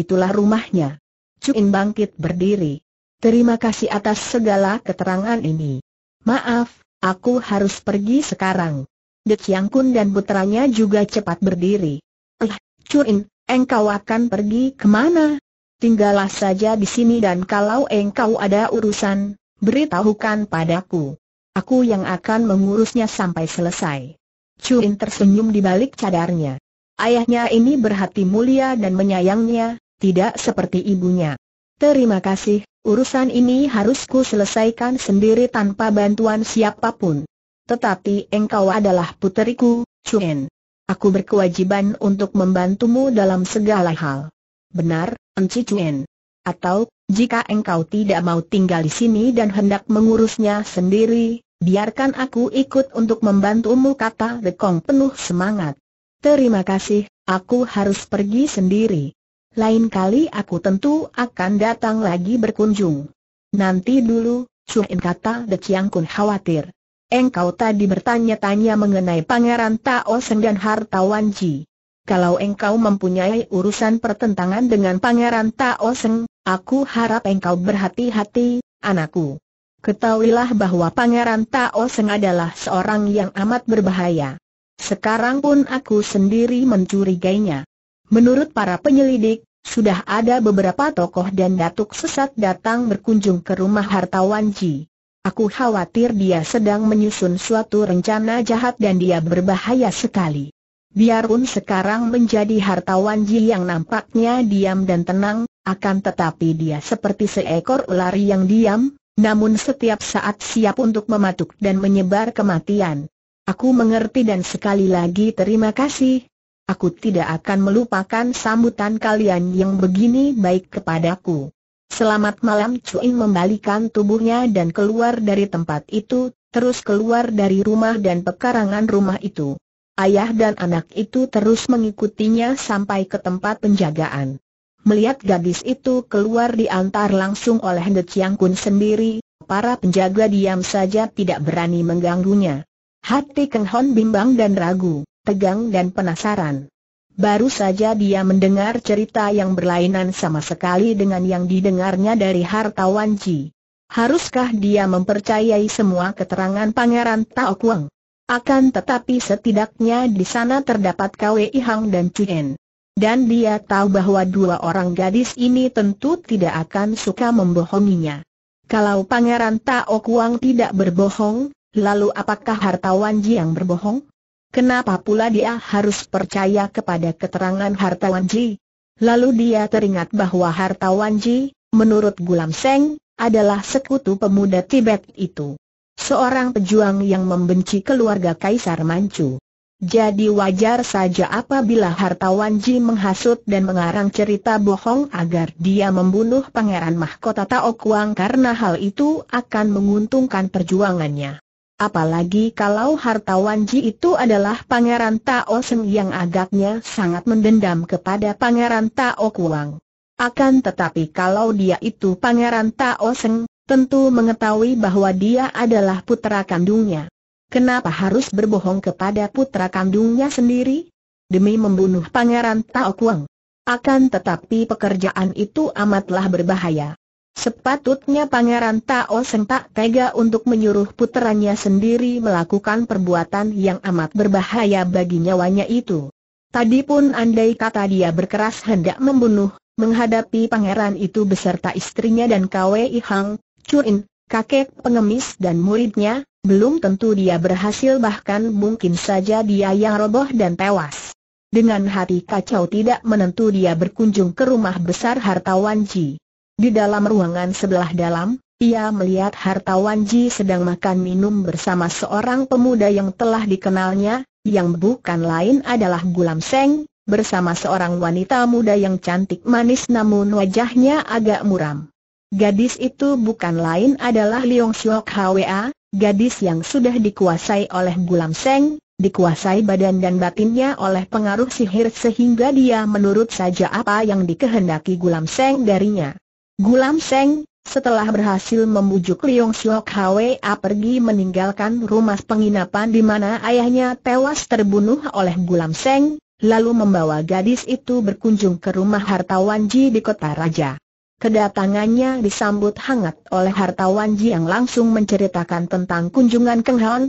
Itulah rumahnya. Cuin bangkit berdiri. Terima kasih atas segala keterangan ini. Maaf, Aku harus pergi sekarang. De Chiang Kun dan putranya juga cepat berdiri. Eh, Curin, engkau akan pergi kemana? Tinggallah saja di sini dan kalau engkau ada urusan, beritahukan padaku. Aku yang akan mengurusnya sampai selesai. Curin tersenyum di balik cadarnya. Ayahnya ini berhati mulia dan menyayangnya, tidak seperti ibunya. Terima kasih, urusan ini harusku selesaikan sendiri tanpa bantuan siapapun. Tetapi engkau adalah puteriku, Chuen. Aku berkewajiban untuk membantumu dalam segala hal. Benar, Enci Chuen. Atau, jika engkau tidak mau tinggal di sini dan hendak mengurusnya sendiri, biarkan aku ikut untuk membantumu kata Dekong penuh semangat. Terima kasih, aku harus pergi sendiri. Lain kali aku tentu akan datang lagi berkunjung. Nanti dulu, Cuin kata De Chiang Kun khawatir. Engkau tadi bertanya-tanya mengenai Pangeran Tao Seng dan hartawan Ji. Kalau engkau mempunyai urusan pertentangan dengan Pangeran Tao Seng, aku harap engkau berhati-hati, anakku. Ketahuilah bahwa Pangeran Tao Seng adalah seorang yang amat berbahaya. Sekarang pun aku sendiri mencurigainya. Menurut para penyelidik, sudah ada beberapa tokoh dan datuk sesat datang berkunjung ke rumah hartawan Ji. Aku khawatir dia sedang menyusun suatu rencana jahat dan dia berbahaya sekali. Biarun sekarang menjadi hartawan Ji yang nampaknya diam dan tenang, akan tetapi dia seperti seekor ular yang diam, namun setiap saat siap untuk mematuk dan menyebar kematian. Aku mengerti dan sekali lagi terima kasih, Aku tidak akan melupakan sambutan kalian yang begini baik kepadaku. Selamat malam Cuin membalikan tubuhnya dan keluar dari tempat itu, terus keluar dari rumah dan pekarangan rumah itu. Ayah dan anak itu terus mengikutinya sampai ke tempat penjagaan. Melihat gadis itu keluar diantar langsung oleh De Chiang Kun sendiri, para penjaga diam saja tidak berani mengganggunya. Hati Keng Hon bimbang dan ragu tegang dan penasaran. Baru saja dia mendengar cerita yang berlainan sama sekali dengan yang didengarnya dari hartawan Ji. Haruskah dia mempercayai semua keterangan Pangeran Tao Kuang? Akan tetapi setidaknya di sana terdapat Kwei Hang dan Chuen. Dan dia tahu bahwa dua orang gadis ini tentu tidak akan suka membohonginya. Kalau Pangeran Tao Kuang tidak berbohong, lalu apakah hartawan Ji yang berbohong? Kenapa pula dia harus percaya kepada keterangan hartawan Ji? Lalu dia teringat bahwa hartawan Ji, menurut Gulam Seng, adalah sekutu pemuda Tibet itu. Seorang pejuang yang membenci keluarga Kaisar Manchu. Jadi wajar saja apabila hartawan Ji menghasut dan mengarang cerita bohong agar dia membunuh Pangeran Mahkota Taokuang karena hal itu akan menguntungkan perjuangannya. Apalagi kalau harta Wanji itu adalah Pangeran Tao Sen yang agaknya sangat mendendam kepada Pangeran Tao Kuang. Akan tetapi kalau dia itu Pangeran Tao Sen, tentu mengetahui bahwa dia adalah putra kandungnya. Kenapa harus berbohong kepada putra kandungnya sendiri? Demi membunuh Pangeran Tao Kuang. Akan tetapi pekerjaan itu amatlah berbahaya. Sepatutnya Pangeran Tao Seng tak tega untuk menyuruh puterannya sendiri melakukan perbuatan yang amat berbahaya bagi nyawanya itu. Tadi pun andai kata dia berkeras hendak membunuh, menghadapi pangeran itu beserta istrinya dan Kwei Hang, curin, kakek pengemis dan muridnya, belum tentu dia berhasil bahkan mungkin saja dia yang roboh dan tewas. Dengan hati kacau tidak menentu dia berkunjung ke rumah besar hartawan Ji. Di dalam ruangan sebelah dalam, ia melihat hartawan Ji sedang makan minum bersama seorang pemuda yang telah dikenalnya, yang bukan lain adalah Gulam Seng, bersama seorang wanita muda yang cantik manis namun wajahnya agak muram. Gadis itu bukan lain adalah Leong Siok Hwa, gadis yang sudah dikuasai oleh Gulam Seng, dikuasai badan dan batinnya oleh pengaruh sihir sehingga dia menurut saja apa yang dikehendaki Gulam Seng darinya. Gulam Seng, setelah berhasil membujuk Liong Siok Hwa pergi meninggalkan rumah penginapan di mana ayahnya tewas terbunuh oleh Gulam Seng, lalu membawa gadis itu berkunjung ke rumah hartawan Ji di kota raja. Kedatangannya disambut hangat oleh hartawan Ji yang langsung menceritakan tentang kunjungan Keng Hon.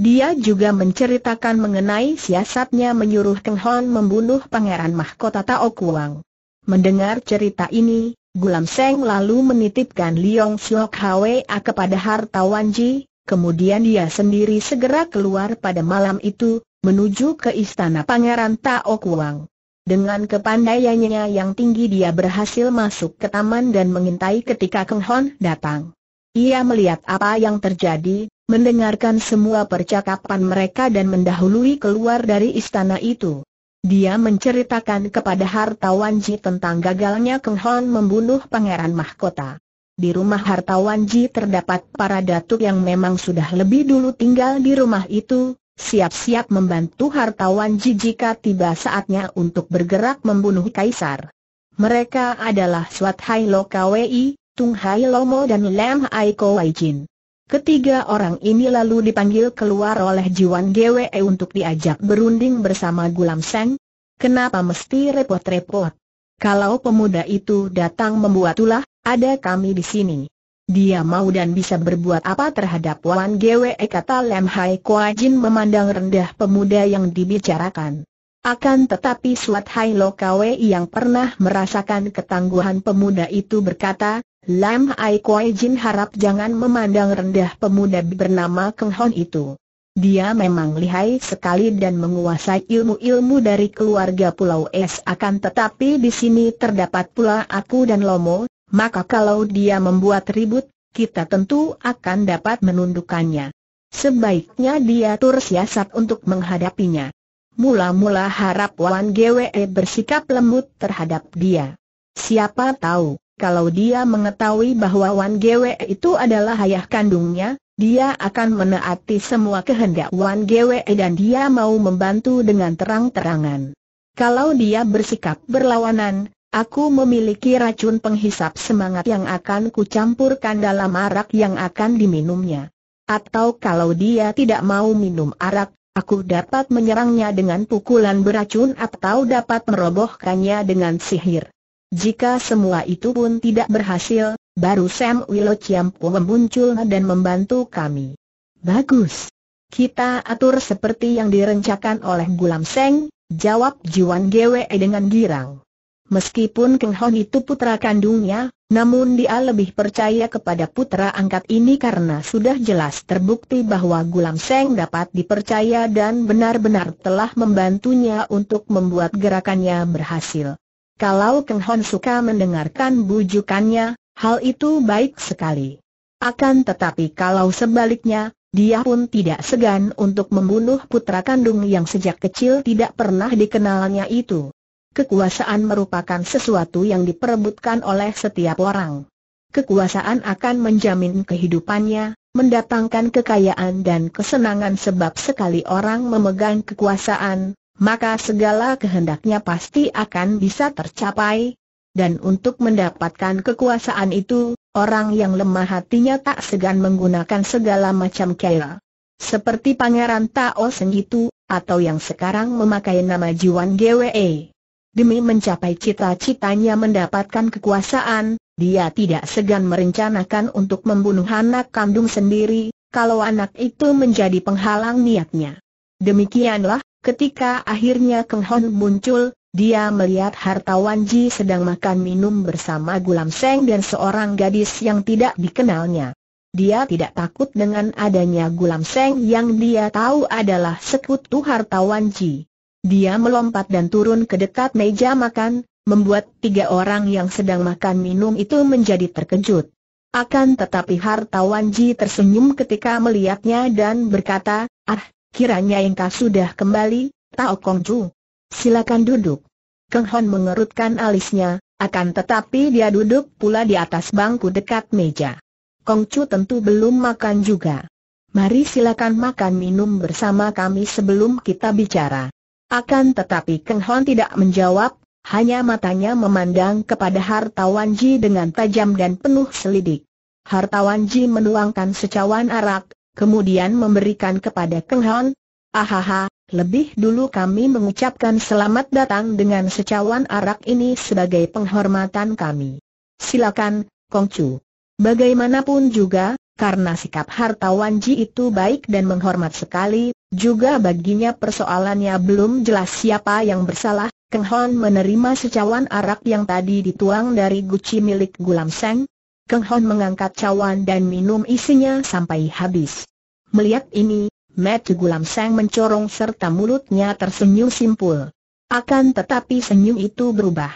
Dia juga menceritakan mengenai siasatnya menyuruh Keng Hon membunuh Pangeran Mahkota Tao Kuang. Mendengar cerita ini, Gulam Seng lalu menitipkan Liong Siok Hwa kepada hartawan Ji, kemudian dia sendiri segera keluar pada malam itu, menuju ke istana Pangeran Tao Kuang. Dengan kepandaiannya yang tinggi dia berhasil masuk ke taman dan mengintai ketika Keng Hon datang. Ia melihat apa yang terjadi, mendengarkan semua percakapan mereka dan mendahului keluar dari istana itu. Dia menceritakan kepada hartawan Ji tentang gagalnya Keng Hon membunuh Pangeran Mahkota. Di rumah hartawan Ji terdapat para datuk yang memang sudah lebih dulu tinggal di rumah itu, siap-siap membantu hartawan Ji jika tiba saatnya untuk bergerak membunuh kaisar. Mereka adalah Swat Hai Lo Kwei, Tung Hai Lomo dan Lam Aiko Wai Jin. Ketiga orang ini lalu dipanggil keluar oleh Jiwan GWE untuk diajak berunding bersama Gulam Seng. Kenapa mesti repot-repot? Kalau pemuda itu datang membuat ulah, ada kami di sini. Dia mau dan bisa berbuat apa terhadap Wan GWE kata Lem Hai Kwa Jin memandang rendah pemuda yang dibicarakan. Akan tetapi Suat Hai Lo Kwe yang pernah merasakan ketangguhan pemuda itu berkata, Lam Ai Kuai Jin harap jangan memandang rendah pemuda bernama Keng Hon itu. Dia memang lihai sekali dan menguasai ilmu-ilmu dari keluarga Pulau Es akan tetapi di sini terdapat pula aku dan Lomo, maka kalau dia membuat ribut, kita tentu akan dapat menundukkannya. Sebaiknya dia tur siasat untuk menghadapinya. Mula-mula harap Wan Gwe bersikap lembut terhadap dia. Siapa tahu kalau dia mengetahui bahwa Wan Gwe itu adalah ayah kandungnya, dia akan menaati semua kehendak Wan Gwe dan dia mau membantu dengan terang-terangan. Kalau dia bersikap berlawanan, aku memiliki racun penghisap semangat yang akan kucampurkan dalam arak yang akan diminumnya. Atau kalau dia tidak mau minum arak, aku dapat menyerangnya dengan pukulan beracun atau dapat merobohkannya dengan sihir. Jika semua itu pun tidak berhasil, baru Sam Willow Chiam Chiampo muncul dan membantu kami. Bagus. Kita atur seperti yang direncakan oleh Gulam Seng, jawab Jiwan Gwe dengan girang. Meskipun Keng Hon itu putra kandungnya, namun dia lebih percaya kepada putra angkat ini karena sudah jelas terbukti bahwa Gulam Seng dapat dipercaya dan benar-benar telah membantunya untuk membuat gerakannya berhasil. Kalau Keng Hon suka mendengarkan bujukannya, hal itu baik sekali. Akan tetapi kalau sebaliknya, dia pun tidak segan untuk membunuh putra kandung yang sejak kecil tidak pernah dikenalnya itu. Kekuasaan merupakan sesuatu yang diperebutkan oleh setiap orang. Kekuasaan akan menjamin kehidupannya, mendatangkan kekayaan dan kesenangan sebab sekali orang memegang kekuasaan, maka segala kehendaknya pasti akan bisa tercapai. Dan untuk mendapatkan kekuasaan itu, orang yang lemah hatinya tak segan menggunakan segala macam cara. Seperti Pangeran Tao Seng itu, atau yang sekarang memakai nama Jiwan GWE. Demi mencapai cita-citanya mendapatkan kekuasaan, dia tidak segan merencanakan untuk membunuh anak kandung sendiri, kalau anak itu menjadi penghalang niatnya. Demikianlah, Ketika akhirnya Keng Hon muncul, dia melihat hartawan Ji sedang makan minum bersama Gulam Seng dan seorang gadis yang tidak dikenalnya. Dia tidak takut dengan adanya Gulam Seng yang dia tahu adalah sekutu hartawan Ji. Dia melompat dan turun ke dekat meja makan, membuat tiga orang yang sedang makan minum itu menjadi terkejut. Akan tetapi hartawan Ji tersenyum ketika melihatnya dan berkata, Ah, Kiranya engkau sudah kembali, Tao Kong Chu. Silakan duduk. Keng Hon mengerutkan alisnya, akan tetapi dia duduk pula di atas bangku dekat meja. Kong Chu tentu belum makan juga. Mari silakan makan minum bersama kami sebelum kita bicara. Akan tetapi Keng Hon tidak menjawab, hanya matanya memandang kepada hartawan Ji dengan tajam dan penuh selidik. Hartawan Ji menuangkan secawan arak, kemudian memberikan kepada Keng Hon. Ahaha, lebih dulu kami mengucapkan selamat datang dengan secawan arak ini sebagai penghormatan kami. Silakan, Kong Chu. Bagaimanapun juga, karena sikap hartawan Ji itu baik dan menghormat sekali, juga baginya persoalannya belum jelas siapa yang bersalah, Keng Hon menerima secawan arak yang tadi dituang dari guci milik Gulam Seng, Kang Hon mengangkat cawan dan minum isinya sampai habis. Melihat ini, Matt Gulam seng mencorong serta mulutnya tersenyum simpul. Akan tetapi senyum itu berubah.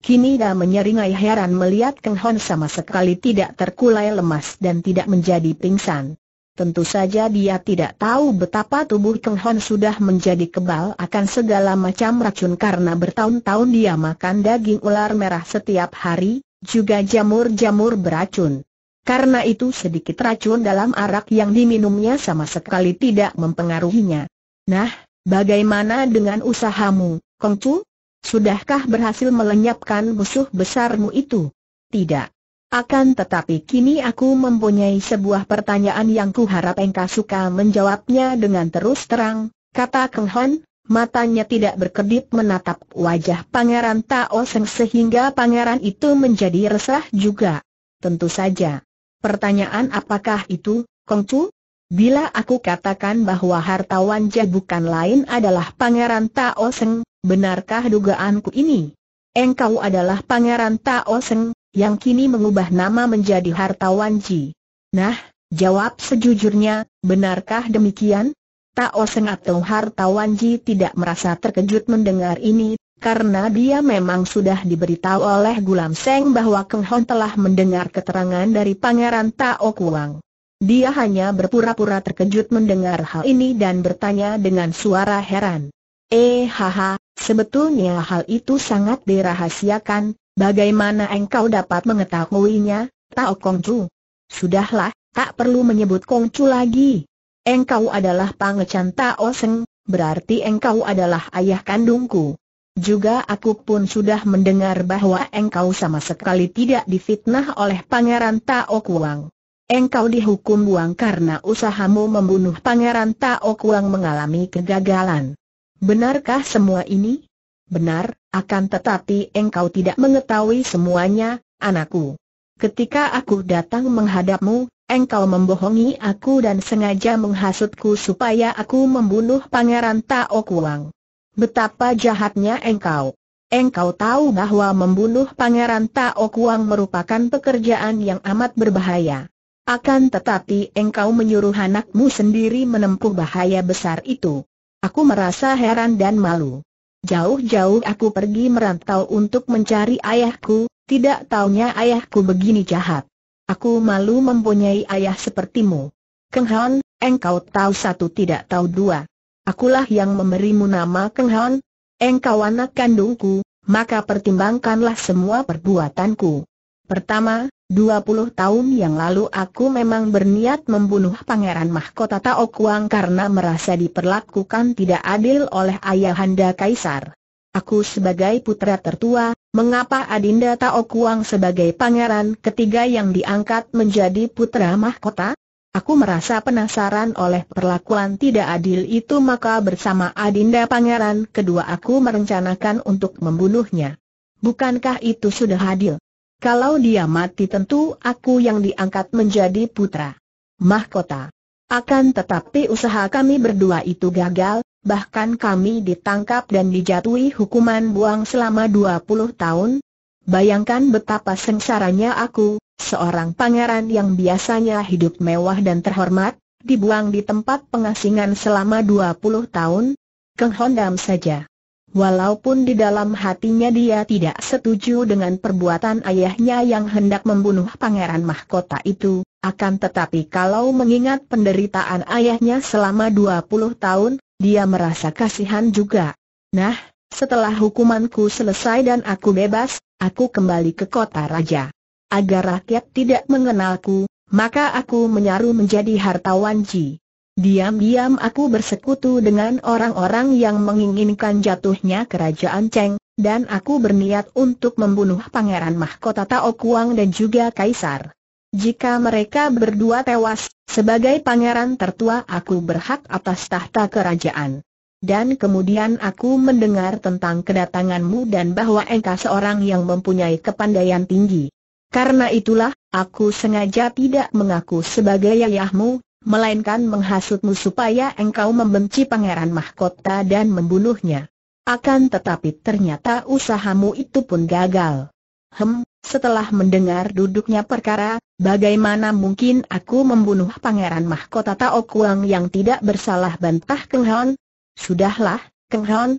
Kini dah menyeringai heran melihat Kang Hon sama sekali tidak terkulai lemas dan tidak menjadi pingsan. Tentu saja dia tidak tahu betapa tubuh Keng Hon sudah menjadi kebal akan segala macam racun karena bertahun-tahun dia makan daging ular merah setiap hari, juga jamur-jamur beracun. Karena itu sedikit racun dalam arak yang diminumnya sama sekali tidak mempengaruhinya. Nah, bagaimana dengan usahamu, Kongcu? Sudahkah berhasil melenyapkan musuh besarmu itu? Tidak. Akan tetapi kini aku mempunyai sebuah pertanyaan yang kuharap engkau suka menjawabnya dengan terus terang, kata Keng Matanya tidak berkedip menatap wajah Pangeran Tao Seng sehingga pangeran itu menjadi resah juga. Tentu saja. Pertanyaan apakah itu, Kong Chu? Bila aku katakan bahwa Harta Jia bukan lain adalah Pangeran Tao Seng, benarkah dugaanku ini? Engkau adalah Pangeran Tao Seng, yang kini mengubah nama menjadi Harta Wanji. Nah, jawab sejujurnya, benarkah demikian? Tao Seng atau Harta Ji tidak merasa terkejut mendengar ini, karena dia memang sudah diberitahu oleh Gulam Seng bahwa Keng Hon telah mendengar keterangan dari Pangeran Tao Kuang. Dia hanya berpura-pura terkejut mendengar hal ini dan bertanya dengan suara heran. Eh haha, sebetulnya hal itu sangat dirahasiakan, bagaimana engkau dapat mengetahuinya, Tao Kongcu? Sudahlah, tak perlu menyebut Kongcu lagi. Engkau adalah Pangecan Tao Seng, berarti engkau adalah ayah kandungku. Juga aku pun sudah mendengar bahwa engkau sama sekali tidak difitnah oleh Pangeran Tao Kuang. Engkau dihukum buang karena usahamu membunuh Pangeran Tao Kuang mengalami kegagalan. Benarkah semua ini? Benar, akan tetapi engkau tidak mengetahui semuanya, anakku. Ketika aku datang menghadapmu, engkau membohongi aku dan sengaja menghasutku supaya aku membunuh Pangeran Tao Kuang. Betapa jahatnya engkau. Engkau tahu bahwa membunuh Pangeran Tao Kuang merupakan pekerjaan yang amat berbahaya. Akan tetapi engkau menyuruh anakmu sendiri menempuh bahaya besar itu. Aku merasa heran dan malu. Jauh-jauh aku pergi merantau untuk mencari ayahku, tidak taunya ayahku begini jahat. Aku malu mempunyai ayah sepertimu. Keng Han, engkau tahu satu tidak tahu dua. Akulah yang memberimu nama Keng Han. Engkau anak kandungku, maka pertimbangkanlah semua perbuatanku. Pertama, dua puluh tahun yang lalu aku memang berniat membunuh Pangeran Mahkota Taokuang karena merasa diperlakukan tidak adil oleh Ayahanda Kaisar. Aku sebagai putra tertua, mengapa Adinda Tao Kuang sebagai pangeran ketiga yang diangkat menjadi putra mahkota? Aku merasa penasaran oleh perlakuan tidak adil itu maka bersama Adinda pangeran kedua aku merencanakan untuk membunuhnya. Bukankah itu sudah adil? Kalau dia mati tentu aku yang diangkat menjadi putra mahkota. Akan tetapi usaha kami berdua itu gagal, bahkan kami ditangkap dan dijatuhi hukuman buang selama 20 tahun. Bayangkan betapa sengsaranya aku, seorang pangeran yang biasanya hidup mewah dan terhormat, dibuang di tempat pengasingan selama 20 tahun. Kenghondam saja. Walaupun di dalam hatinya dia tidak setuju dengan perbuatan ayahnya yang hendak membunuh pangeran mahkota itu, akan tetapi kalau mengingat penderitaan ayahnya selama 20 tahun, dia merasa kasihan juga. Nah, setelah hukumanku selesai dan aku bebas, aku kembali ke kota raja. Agar rakyat tidak mengenalku, maka aku menyaru menjadi hartawan Ji. Diam-diam aku bersekutu dengan orang-orang yang menginginkan jatuhnya kerajaan Cheng, dan aku berniat untuk membunuh Pangeran Mahkota Tao Kuang dan juga Kaisar. Jika mereka berdua tewas, sebagai pangeran tertua aku berhak atas tahta kerajaan. Dan kemudian aku mendengar tentang kedatanganmu dan bahwa engkau seorang yang mempunyai kepandaian tinggi. Karena itulah, aku sengaja tidak mengaku sebagai ayahmu, melainkan menghasutmu supaya engkau membenci pangeran mahkota dan membunuhnya. Akan tetapi ternyata usahamu itu pun gagal. Hem, setelah mendengar duduknya perkara, Bagaimana mungkin aku membunuh Pangeran Mahkota Tao Kuang yang tidak bersalah bantah Keng Hon? Sudahlah, Keng Hon.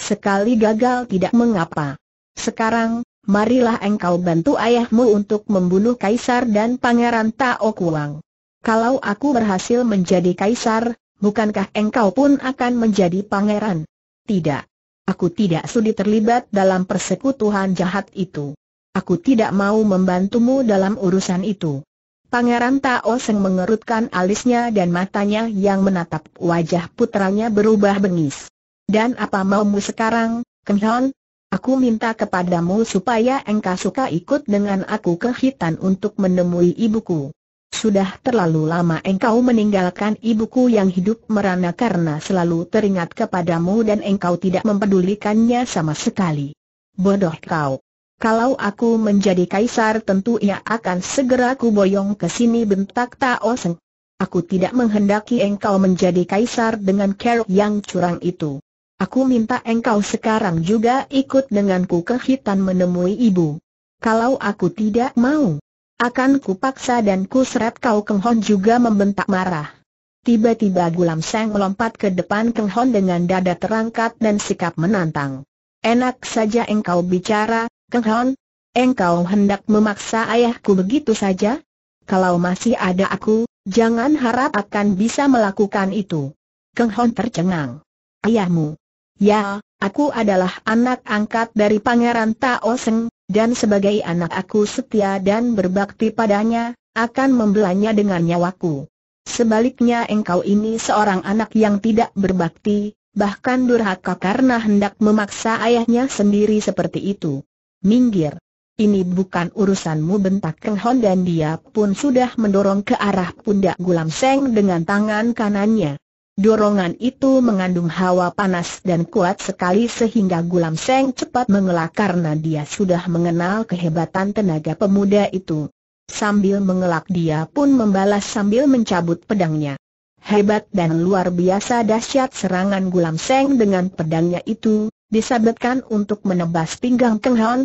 Sekali gagal tidak mengapa. Sekarang, marilah engkau bantu ayahmu untuk membunuh Kaisar dan Pangeran Tao Kuang. Kalau aku berhasil menjadi Kaisar, bukankah engkau pun akan menjadi Pangeran? Tidak. Aku tidak sudi terlibat dalam persekutuan jahat itu. Aku tidak mau membantumu dalam urusan itu. Pangeran Tao Seng mengerutkan alisnya dan matanya yang menatap wajah putranya berubah bengis. Dan apa maumu sekarang, Kenhon? Aku minta kepadamu supaya engkau suka ikut dengan aku ke Hitan untuk menemui ibuku. Sudah terlalu lama engkau meninggalkan ibuku yang hidup merana karena selalu teringat kepadamu dan engkau tidak mempedulikannya sama sekali. Bodoh kau. Kalau aku menjadi kaisar tentu ia akan segera kuboyong ke sini bentak Tao Seng. Aku tidak menghendaki engkau menjadi kaisar dengan keruk yang curang itu. Aku minta engkau sekarang juga ikut denganku ke Hitan menemui ibu. Kalau aku tidak mau, akan kupaksa dan kuseret kau Keng Hon juga membentak marah. Tiba-tiba Gulam Seng melompat ke depan Keng Hon dengan dada terangkat dan sikap menantang. Enak saja engkau bicara, Keng Hon, engkau hendak memaksa ayahku begitu saja? Kalau masih ada aku, jangan harap akan bisa melakukan itu. Keng Hon tercengang. Ayahmu. Ya, aku adalah anak angkat dari Pangeran Tao Seng, dan sebagai anak aku setia dan berbakti padanya, akan membelanya dengan nyawaku. Sebaliknya engkau ini seorang anak yang tidak berbakti, bahkan durhaka karena hendak memaksa ayahnya sendiri seperti itu. Minggir. Ini bukan urusanmu bentak Kelhon dan dia pun sudah mendorong ke arah pundak Gulam Seng dengan tangan kanannya. Dorongan itu mengandung hawa panas dan kuat sekali sehingga Gulam Seng cepat mengelak karena dia sudah mengenal kehebatan tenaga pemuda itu. Sambil mengelak dia pun membalas sambil mencabut pedangnya. Hebat dan luar biasa dahsyat serangan Gulam Seng dengan pedangnya itu, disabetkan untuk menebas pinggang Keng Hon,